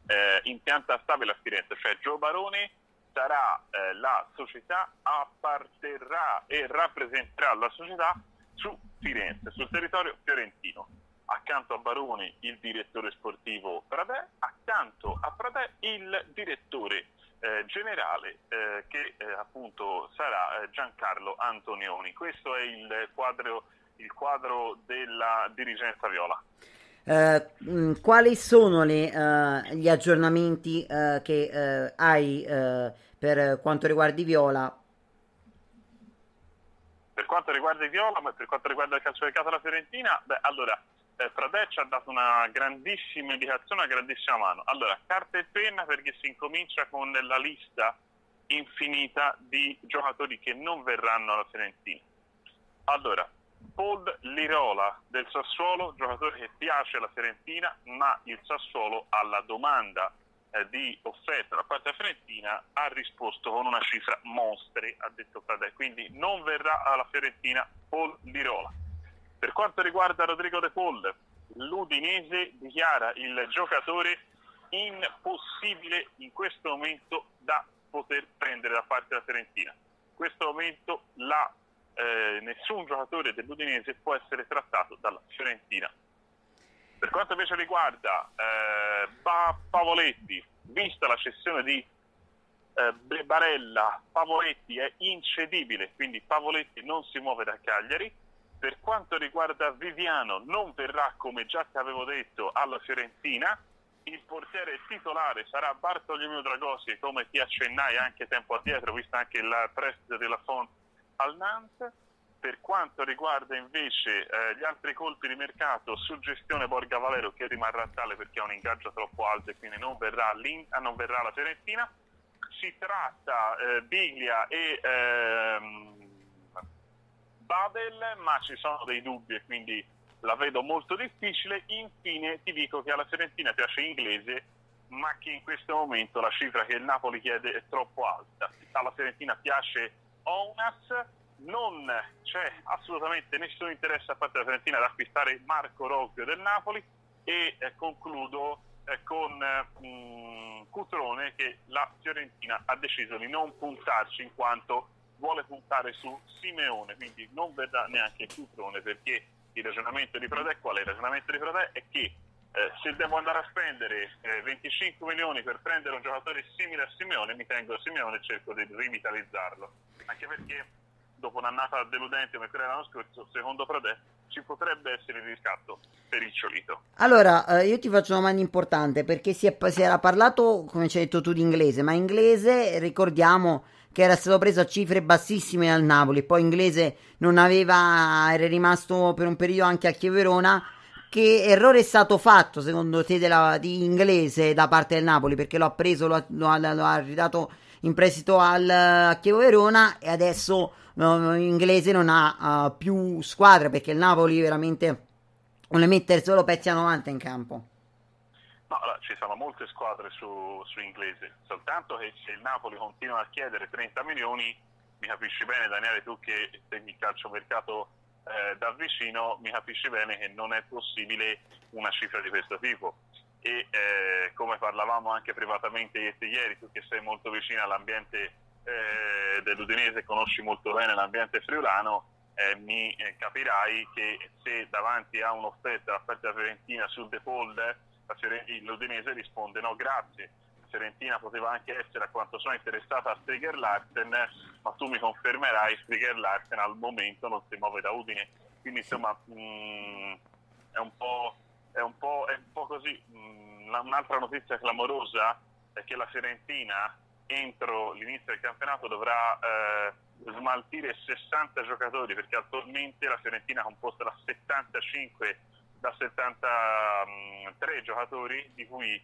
eh, in pianta stabile a Firenze, cioè Gio Barone sarà eh, la società, apparterrà e rappresenterà la società su Firenze, sul territorio fiorentino accanto a Baroni il direttore sportivo Pradè, accanto a Pradè il direttore eh, generale eh, che eh, appunto sarà eh, Giancarlo Antonioni. Questo è il quadro, il quadro della dirigenza viola. Mh, eh, mm, quali sono le, uh, gli aggiornamenti uh, che uh, hai per quanto riguarda i Viola per quanto riguarda i Viola, ma per quanto riguarda il calcio del casa della Fiorentina, beh, allora, eh, Pradè ci ha dato una grandissima indicazione, una grandissima mano. Allora, carta e penna perché si incomincia con la lista infinita di giocatori che non verranno alla Fiorentina. Allora, Paul Lirola del Sassuolo, giocatore che piace alla Fiorentina, ma il Sassuolo alla domanda eh, di offerta da parte della Fiorentina ha risposto con una cifra mostre, ha detto Pradè, quindi non verrà alla Fiorentina Paul Lirola. Per quanto riguarda Rodrigo De Paul, l'Udinese dichiara il giocatore impossibile in questo momento da poter prendere da parte della Fiorentina. In questo momento la, eh, nessun giocatore dell'Udinese può essere trattato dalla Fiorentina. Per quanto invece riguarda eh, pa- Pavoletti, vista la cessione di eh, Barella, Pavoletti è incedibile, quindi Pavoletti non si muove da Cagliari per quanto riguarda Viviano, non verrà, come già ti avevo detto, alla Fiorentina. Il portiere titolare sarà Bartolomeo Dragosi, come ti accennai anche tempo addietro, visto anche il prestito della Font al Nantes. Per quanto riguarda invece eh, gli altri colpi di mercato, suggestione Borga Valero che rimarrà tale perché ha un ingaggio troppo alto e quindi non verrà, eh, non verrà la Fiorentina. Si tratta eh, Biglia e ehm, Babel, ma ci sono dei dubbi e quindi la vedo molto difficile. Infine ti dico che alla Fiorentina piace l'inglese, ma che in questo momento la cifra che il Napoli chiede è troppo alta. Alla Fiorentina piace Onas, non c'è assolutamente nessun interesse a parte della Fiorentina ad acquistare Marco Robbio del Napoli e eh, concludo eh, con eh, Cutrone che la Fiorentina ha deciso di non puntarci in quanto vuole puntare su Simeone, quindi non vedrà neanche Cutrone perché il ragionamento di Pradè qual è? Il ragionamento di Pradè è che eh, se devo andare a spendere eh, 25 milioni per prendere un giocatore simile a Simeone, mi tengo a Simeone e cerco di rivitalizzarlo. Anche perché dopo un'annata deludente come quella dell'anno scorso, secondo Pradè ci potrebbe essere il riscatto per il Ciolito. Allora, eh, io ti faccio una domanda importante perché si, è, si era parlato, come ci hai detto tu, di inglese, ma inglese, ricordiamo che era stato preso a cifre bassissime dal Napoli, poi inglese non aveva, era rimasto per un periodo anche a Chieverona. Che errore è stato fatto secondo te della, di inglese da parte del Napoli? Perché lo ha preso, lo ha, lo lo ha ridato in prestito al, eh, Chievo Verona e adesso l'inglese inglese non ha uh, più squadra perché il Napoli veramente vuole mettere solo pezzi a 90 in campo. No, allora, ci sono molte squadre su, su, inglese, soltanto che se il Napoli continua a chiedere 30 milioni, mi capisci bene Daniele, tu che segui il calciomercato eh, da vicino, mi capisci bene che non è possibile una cifra di questo tipo. E eh, come parlavamo anche privatamente ieri, tu che sei molto vicino all'ambiente eh, dell'Udinese, conosci molto bene l'ambiente friulano, eh, mi eh, capirai che se davanti a un'offerta, l'offerta fiorentina sul default l'Udinese risponde no grazie, la Fiorentina poteva anche essere a quanto sono interessata a Steger Larsen, ma tu mi confermerai Steger Larsen al momento non si muove da Udine, quindi insomma mh, mm, è, un è, un è, un po', così. Mh, mm, un'altra notizia clamorosa è che la Fiorentina entro l'inizio del campionato dovrà... Eh, smaltire 60 giocatori perché attualmente la Fiorentina è composta da 75 da 73 giocatori, di cui eh,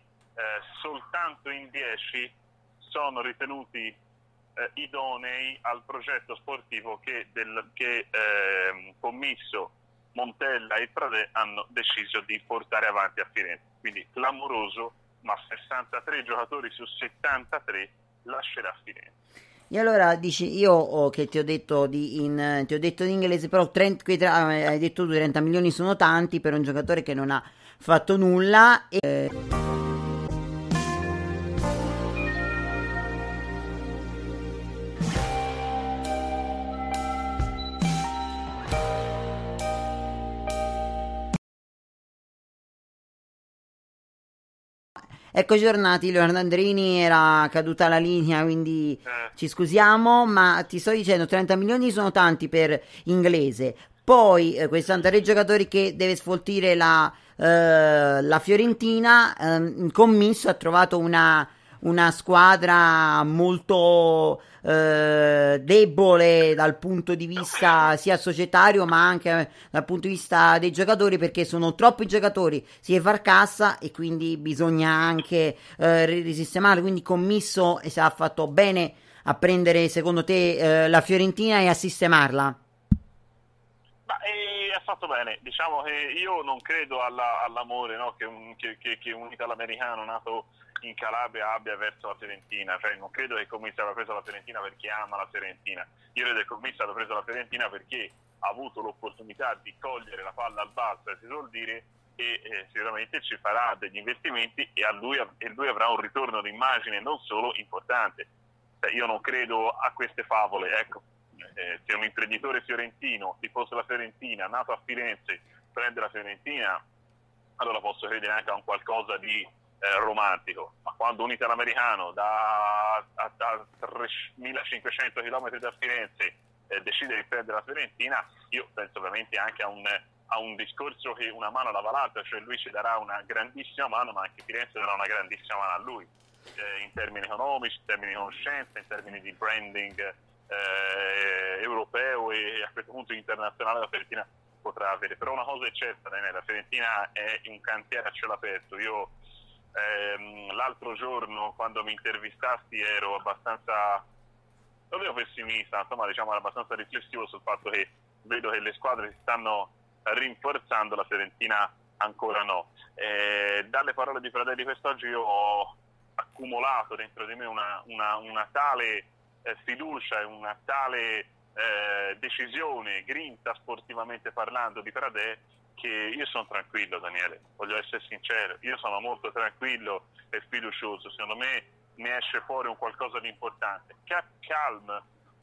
soltanto in 10 sono ritenuti eh, idonei al progetto sportivo che, del, che eh, Commisso, Montella e Pradè hanno deciso di portare avanti a Firenze. Quindi clamoroso, ma 63 giocatori su 73 lascerà Firenze. E allora dici, io oh, che ti ho, di, in, ti ho detto, in, inglese, però 30, eh, hai detto tu 30 milioni sono tanti per un giocatore che non ha fatto nulla. E... Eh, Ecco aggiornati, Leonardo Andrini era caduta la linea, quindi eh. ci scusiamo, ma ti sto dicendo 30 milioni sono tanti per inglese. Poi eh, quei 63 giocatori che deve sfoltire la, eh, la Fiorentina, eh, commisso ha trovato una una squadra molto eh, debole dal punto di vista sia societario ma anche dal punto di vista dei giocatori perché sono troppi giocatori, si è farcassa e quindi bisogna anche eh, risistemare, quindi commisso e se ha fatto bene a prendere secondo te eh, la Fiorentina e a sistemarla? Eh, ha fatto bene, diciamo che io non credo alla, all'amore no? che, un, che, che, che unita all'americano nato in Calabria abbia verso la Fiorentina, cioè non credo che il commissio abbia preso la Fiorentina perché ama la Fiorentina, io credo che il commissio abbia preso la Fiorentina perché ha avuto l'opportunità di cogliere la palla al basso, si vuol dire, e eh, sicuramente ci farà degli investimenti e, lui, e lui avrà un ritorno d'immagine non solo importante. Cioè, io non credo a queste favole, ecco, eh, se un imprenditore fiorentino, tifoso la Fiorentina, nato a Firenze, prende la Fiorentina, allora posso credere anche a un qualcosa di eh, romantico, ma quando un italo-americano da, a, a 3500 km da Firenze eh, decide di prendere la Fiorentina, io penso ovviamente anche a un, a un discorso che una mano alla l'altra, cioè lui ci darà una grandissima mano, ma anche Firenze darà una grandissima mano a lui, eh, in termini economici, in termini di conoscenza, in termini di branding eh, europeo e a questo punto internazionale la Fiorentina potrà avere. Però una cosa è certa, la Fiorentina è un cantiere a cielo aperto. Io ehm, l'altro giorno quando mi intervistasti ero abbastanza, non ero pessimista, insomma diciamo abbastanza riflessivo sul fatto che vedo che le squadre si stanno rinforzando, la Fiorentina ancora no. Eh, dalle parole di Fratelli quest'oggi io ho accumulato dentro di me una, una, una tale eh, fiducia e una tale eh, decisione, grinta sportivamente parlando di Pradè che io sono tranquillo, Daniele, voglio essere sincero, io sono molto tranquillo e fiducioso, secondo me ne esce fuori un qualcosa di importante. Keep calm,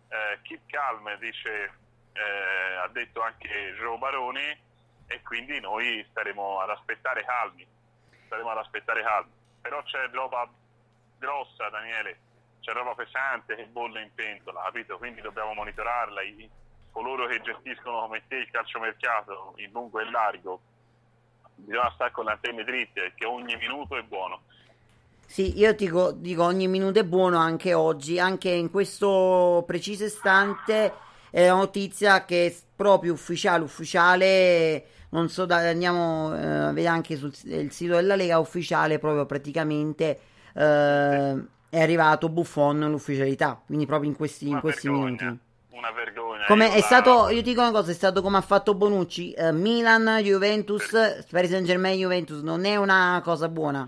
eh, keep calm dice, eh, ha detto anche Gio Baroni e quindi noi staremo ad aspettare calmi, staremo ad aspettare calmi. Però c'è roba grossa, Daniele, c'è roba pesante che bolle in pentola, capito? Quindi dobbiamo monitorarla. I, coloro che gestiscono come te il calciomercato in lungo e in largo, bisogna stare con le antenne dritte, che ogni minuto è buono. Sì, io ti dico, dico ogni minuto è buono anche oggi, anche in questo preciso istante è la notizia che è proprio ufficiale, ufficiale, non so, da, andiamo eh, a vedere anche sul sito della Lega ufficiale, proprio praticamente eh, è arrivato Buffon l'ufficialità, quindi proprio in questi, in questi minuti una vergogna. Come è la... stato, io ti dico una cosa, è stato come ha fatto Bonucci, eh, Milan, Juventus, per... Paris Saint Germain, Juventus, non è una cosa buona.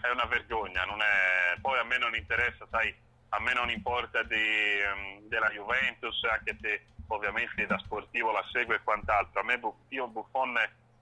È una vergogna, è... poi a me non interessa, sai, a me non importa di, um, della Juventus, anche se ovviamente da sportivo la segue e quant'altro, a me io Buffon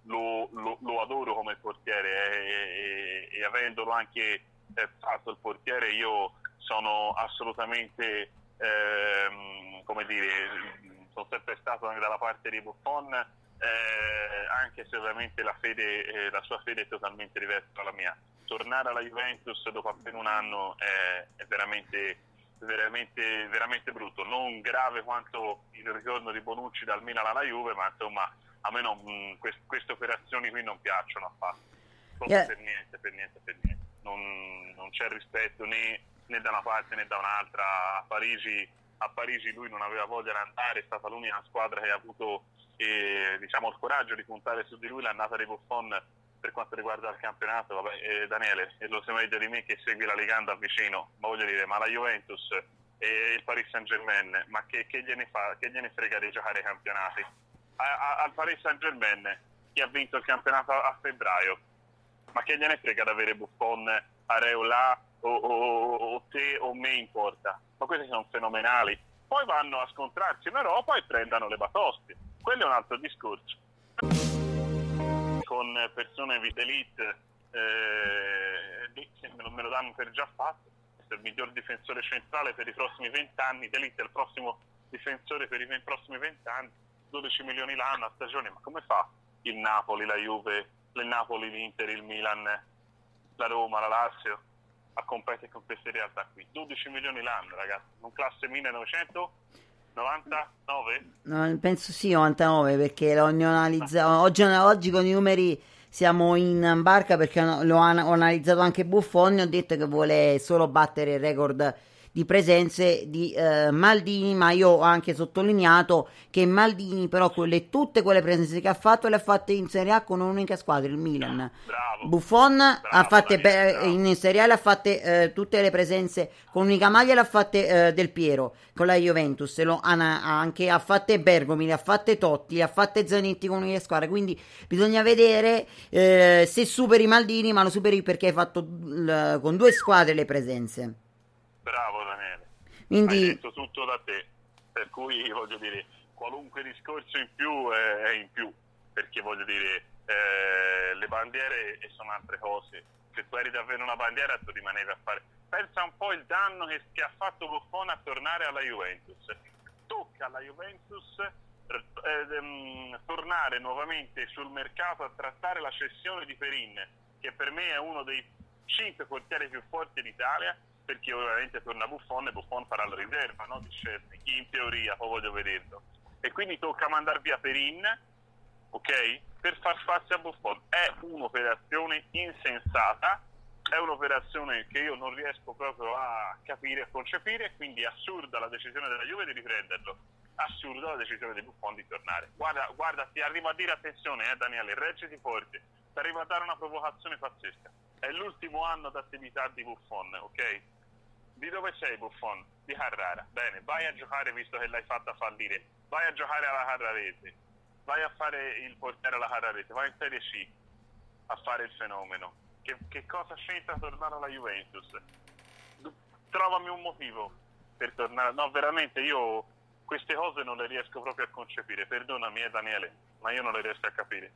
lo, lo, lo adoro come portiere eh, e, e, avendolo anche eh, fatto il portiere io sono assolutamente ehm, come dire, sono sempre stato anche dalla parte di Buffon, eh, anche se ovviamente la, fede, eh, la, sua fede è totalmente diversa dalla mia. Tornare alla Juventus dopo appena un anno è, è veramente, veramente, veramente brutto, non grave quanto il ritorno di Bonucci dal Milan alla Juve, ma insomma a me non, mh, mm, quest- queste operazioni qui non piacciono affatto, yeah. per niente, per niente, per niente. Non, non c'è rispetto né né da una parte né da un'altra. A Parigi, a Parigi lui non aveva voglia di andare, è stata l'unica squadra che ha avuto eh, diciamo, il coraggio di puntare su di lui l'annata dei Buffon per quanto riguarda il campionato. Vabbè, eh, Daniele, e lo sai meglio di me che segui la Liganda da vicino, ma voglio dire, ma la Juventus e il Paris Saint Germain, ma che, che, gliene, fa, che gliene frega di giocare ai campionati? A, a, al Paris Saint Germain chi ha vinto il campionato a, febbraio, ma che gliene frega di avere Buffon, a Areola o, o, o te o me importa. Ma questi sono fenomenali. Poi vanno a scontrarsi in Europa e prendano le batoste. Quello è un altro discorso. Con persone d'elite, eh, me, lo, me lo danno per già fatto, il miglior difensore centrale per i prossimi vent'anni, D'Elite è il prossimo difensore per i prossimi vent'anni, 12 milioni l'anno a stagione, ma come fa il Napoli, la Juve, il Napoli, l'Inter, il Milan, la Roma, la Lazio? a competere con queste realtà qui. 12 milioni l'anno, ragazzi, un classe 1999? No, penso sì, 99 perché l'ho analizzato oggi, oggi con i numeri siamo in barca perché ho, ho analizzato anche Buffon ho detto che vuole solo battere il record di presenze di eh, Maldini, ma io ho anche sottolineato che Maldini però quelle, tutte quelle presenze che ha fatto le ha fatte in Serie A con un'unica squadra, il Milan. Bravo, Buffon bravo, ha fatte Daniele, in Serie A le ha fatte eh, tutte le presenze con unica maglia le ha fatte eh, Del Piero con la Juventus, lo, ha, anche, ha fatte Bergomi, le ha fatte Totti, le ha fatte Zanetti con un'unica squadra, quindi bisogna vedere eh, se superi Maldini, ma lo superi perché hai fatto l, con due squadre le presenze. Bravo Daniele. Quindi... Hai detto tutto da te, per cui voglio dire, qualunque discorso in più è, è in più, perché voglio dire, eh, le bandiere sono altre cose. Se tu eri davvero una bandiera tu rimanevi a fare... Pensa un po' il danno che, che ha fatto Buffon a tornare alla Juventus. Tocca alla Juventus eh, ehm, tornare nuovamente sul mercato a trattare la cessione di Perin, che per me è uno dei cinque portieri più forti d'Italia, perché ovviamente torna Buffon e Buffon farà la riserva no? di Chesney, in teoria, poi voglio vederlo. E quindi tocca mandare via Perin, ok? Per far spazio a Buffon. È un'operazione insensata, è un'operazione che io non riesco proprio a capire, a concepire, quindi è assurda la decisione della Juve di riprenderlo. Assurda la decisione di Buffon di tornare. Guarda, guarda, ti arrivo a dire attenzione, eh, Daniele, reggiti forte, ti arrivo a dare una provocazione pazzesca. È l'ultimo anno d'attività di Buffon, ok? Di dove sei Buffon? Di Carrara. Bene, vai a giocare visto che l'hai fatta fallire. Vai a giocare alla Carrarese. Vai a fare il portiere alla Carrarese. Vai in Serie C a fare il fenomeno. Che, che cosa c'entra tornare alla Juventus? Trovami un motivo per tornare. No, veramente io queste cose non le riesco proprio a concepire. Perdonami, eh, Daniele, ma io non le riesco a capire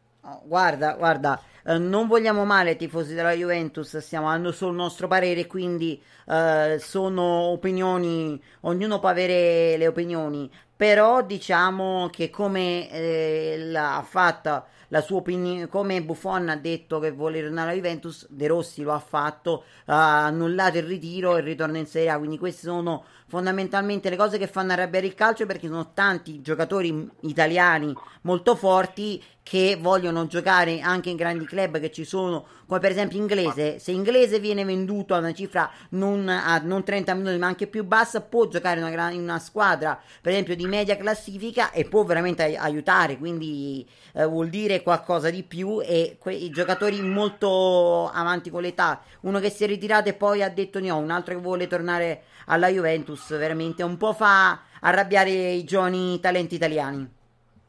guarda, guarda, eh, non vogliamo male i tifosi della Juventus, stiamo andando sul nostro parere, quindi eh, sono opinioni, ognuno può avere le opinioni, però diciamo che come eh, l'ha fatta la sua opinione, come Buffon ha detto che vuole tornare alla Juventus, De Rossi lo ha fatto, ha annullato il ritiro e ritorna in Serie A, quindi queste sono fondamentalmente le cose che fanno arrabbiare il calcio perché sono tanti giocatori italiani molto forti che vogliono giocare anche in grandi club che ci sono, come per esempio inglese, se inglese viene venduto a una cifra non, a, non 30 milioni ma anche più bassa, può giocare in una, in una, squadra per esempio di media classifica e può veramente aiutare, quindi eh, vuol dire qualcosa di più e que- i giocatori molto avanti con l'età, uno che si è ritirato e poi ha detto no, un altro che vuole tornare alla Juventus, veramente un po' fa arrabbiare i giovani talenti italiani.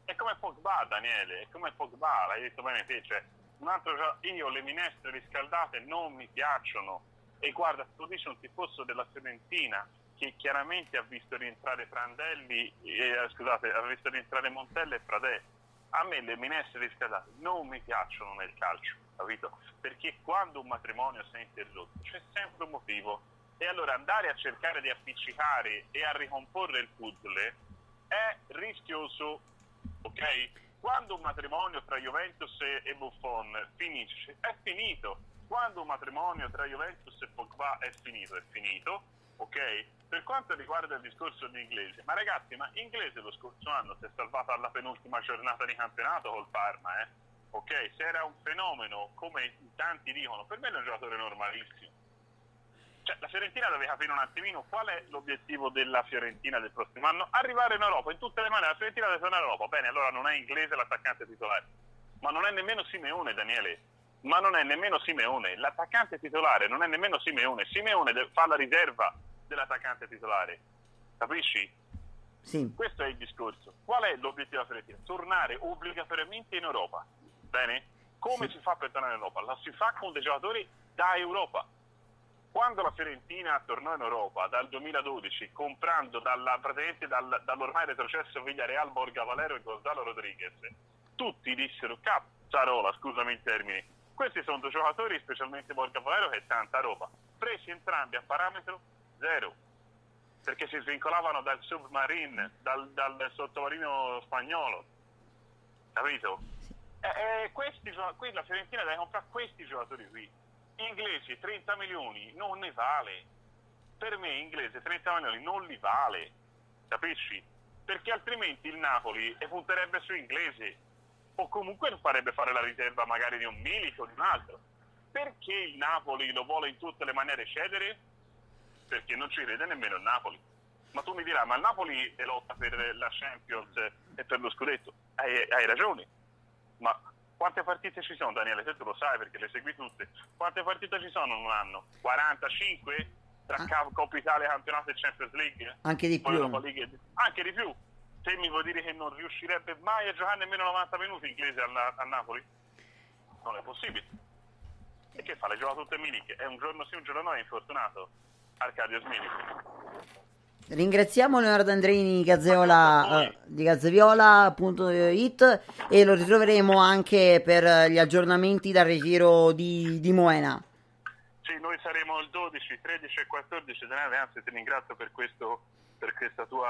È come Pogba, Daniele, è come Pogba, l'hai detto bene te, cioè, un altro, io le minestre riscaldate non mi piacciono, e guarda, tu dici un tifoso della Fiorentina, che chiaramente ha visto rientrare Prandelli, eh, scusate, ha visto rientrare Montella e Pradè. A me le minestre riscaldate non mi piacciono nel calcio, capito? Perché quando un matrimonio si è interrotto c'è sempre un motivo e allora andare a cercare di appiccicare e a ricomporre il puzzle è rischioso, ok? Quando un matrimonio tra Juventus e Buffon finisce, è finito. Quando un matrimonio tra Juventus e Pogba è finito, è finito, ok? Per quanto riguarda il discorso di Inglese, ma ragazzi, ma Inglese lo scorso anno si è salvato alla penultima giornata di campionato col Parma, eh? ok? Se era un fenomeno, come tanti dicono, per me è un giocatore normalissimo cioè, la Fiorentina doveva capire un attimino qual è l'obiettivo della Fiorentina del prossimo anno. Arrivare in Europa, in tutte le mani la Fiorentina deve tornare in Europa. Bene, allora non è inglese l'attaccante titolare, ma non è nemmeno Simeone, Daniele. Ma non è nemmeno Simeone, l'attaccante titolare non è nemmeno Simeone. Simeone fa la riserva dell'attaccante titolare, capisci? Sì. Questo è il discorso. Qual è l'obiettivo della Fiorentina? Tornare obbligatoriamente in Europa. Bene? Come sì. si fa per tornare in Europa? La si fa con dei giocatori da Europa quando la Fiorentina tornò in Europa dal 2012 comprando dalla, praticamente dal, dall'ormai retrocesso Villareal, Borga Valero e Gonzalo Rodriguez tutti dissero cazzarola scusami il termine questi sono due giocatori specialmente Borga Valero che è tanta roba presi entrambi a parametro zero perché si svincolavano dal submarine dal, dal sottomarino spagnolo capito? E, e eh, eh, questi, qui la Fiorentina deve comprare questi giocatori qui inglesi 30 milioni non ne vale. Per me inglese 30 milioni non li vale, capisci? Perché altrimenti il Napoli punterebbe su inglese o comunque farebbe fare la riserva magari di un Milic o di un altro. Perché il Napoli lo vuole in tutte le maniere cedere? Perché non ci crede nemmeno il Napoli. Ma tu mi dirai, ma il Napoli lotta per la Champions e per lo scudetto. hai, hai ragione, ma quante partite ci sono, Daniele? Se tu lo sai perché le segui tutte. Quante partite ci sono in un anno? 45 tra ah. Coppa Italia, campionato e Champions League? Anche di più. Anche di più. Se mi vuol dire che non riuscirebbe mai a giocare nemmeno 90 minuti inglese al, al Napoli? Non è possibile. E che fa? Le gioca tutte Milik. È un giorno sì, un giorno no, è infortunato. Arcadio Milik. Ringraziamo Leonardo Andrini Gazzeola, eh, di Gazzeviola.it e lo ritroveremo anche per gli aggiornamenti dal ritiro di, di Moena. Sì, noi saremo il 12, 13 e 14 gennaio, anzi ti ringrazio per, questo, per questa tua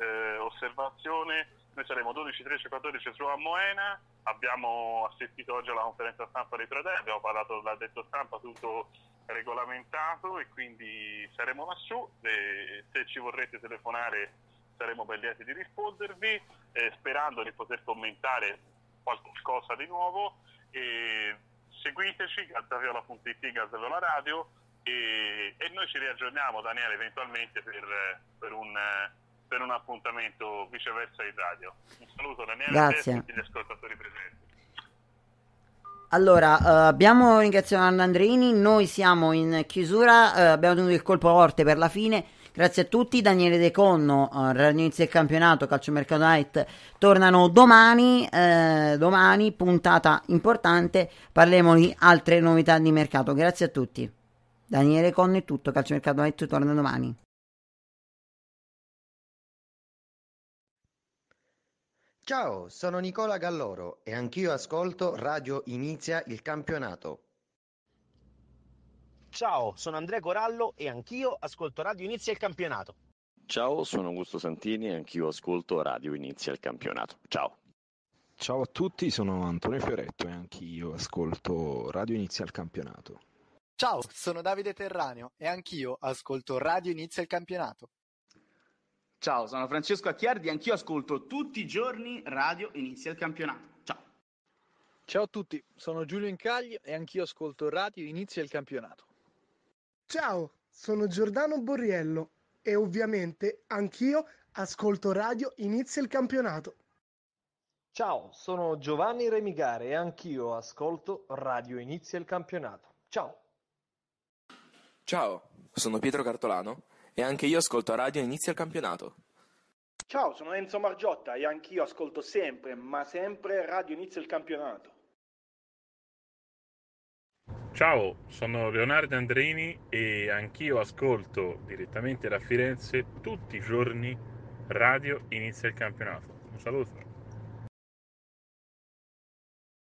eh, osservazione. Noi saremo 12, 13 e 14 su a Moena, abbiamo assistito oggi alla conferenza stampa dei tre abbiamo parlato della stampa tutto regolamentato e quindi saremo lassù. E se ci vorrete telefonare saremo ben lieti di rispondervi, eh, sperando di poter commentare qualcosa di nuovo. E seguiteci, gazzaveola.it, Gazzaveola Radio e, e, noi ci riaggiorniamo, Daniele, eventualmente per, per un per un appuntamento viceversa in radio. Un saluto Daniele Grazie. e a tutti gli ascoltatori presenti. Allora, uh, abbiamo ringraziato Andandrini, noi siamo in chiusura, uh, abbiamo tenuto il colpo forte per la fine. Grazie a tutti, Daniele De Conno, uh, eh, Ranizia il campionato, Calcio Calciomercato Night, tornano domani, uh, domani, puntata importante, parleremo di altre novità di mercato. Grazie a tutti. Daniele Conno è tutto, Calcio Calciomercato Night torna domani. Ciao, sono Nicola Galloro e anch'io ascolto Radio Inizia il campionato. Ciao, sono Andrea Corallo e anch'io ascolto Radio Inizia il campionato. Ciao, sono Augusto Santini e anch'io ascolto Radio Inizia il campionato. Ciao. Ciao a tutti, sono Antonio Fioretto e anch'io ascolto Radio Inizia il campionato. Ciao, sono Davide Terraneo e anch'io ascolto Radio Inizia il campionato. Ciao, sono Francesco Acchiardi, anch'io ascolto tutti i giorni Radio Inizia il Campionato. Ciao. Ciao a tutti, sono Giulio Incagli e anch'io ascolto Radio Inizia il Campionato. Ciao, sono Giordano Borriello e ovviamente anch'io ascolto Radio Inizia il Campionato. Ciao, sono Giovanni Remigare e anch'io ascolto Radio Inizia il Campionato. Ciao. Ciao, sono Pietro Cartolano e anche io ascolto a radio inizia il campionato. Ciao, sono Enzo Margiotta e anch'io ascolto sempre, ma sempre Radio Inizia il campionato. Ciao, sono Leonardo Andrini e anch'io ascolto direttamente da Firenze tutti i giorni Radio Inizia il campionato. Un saluto.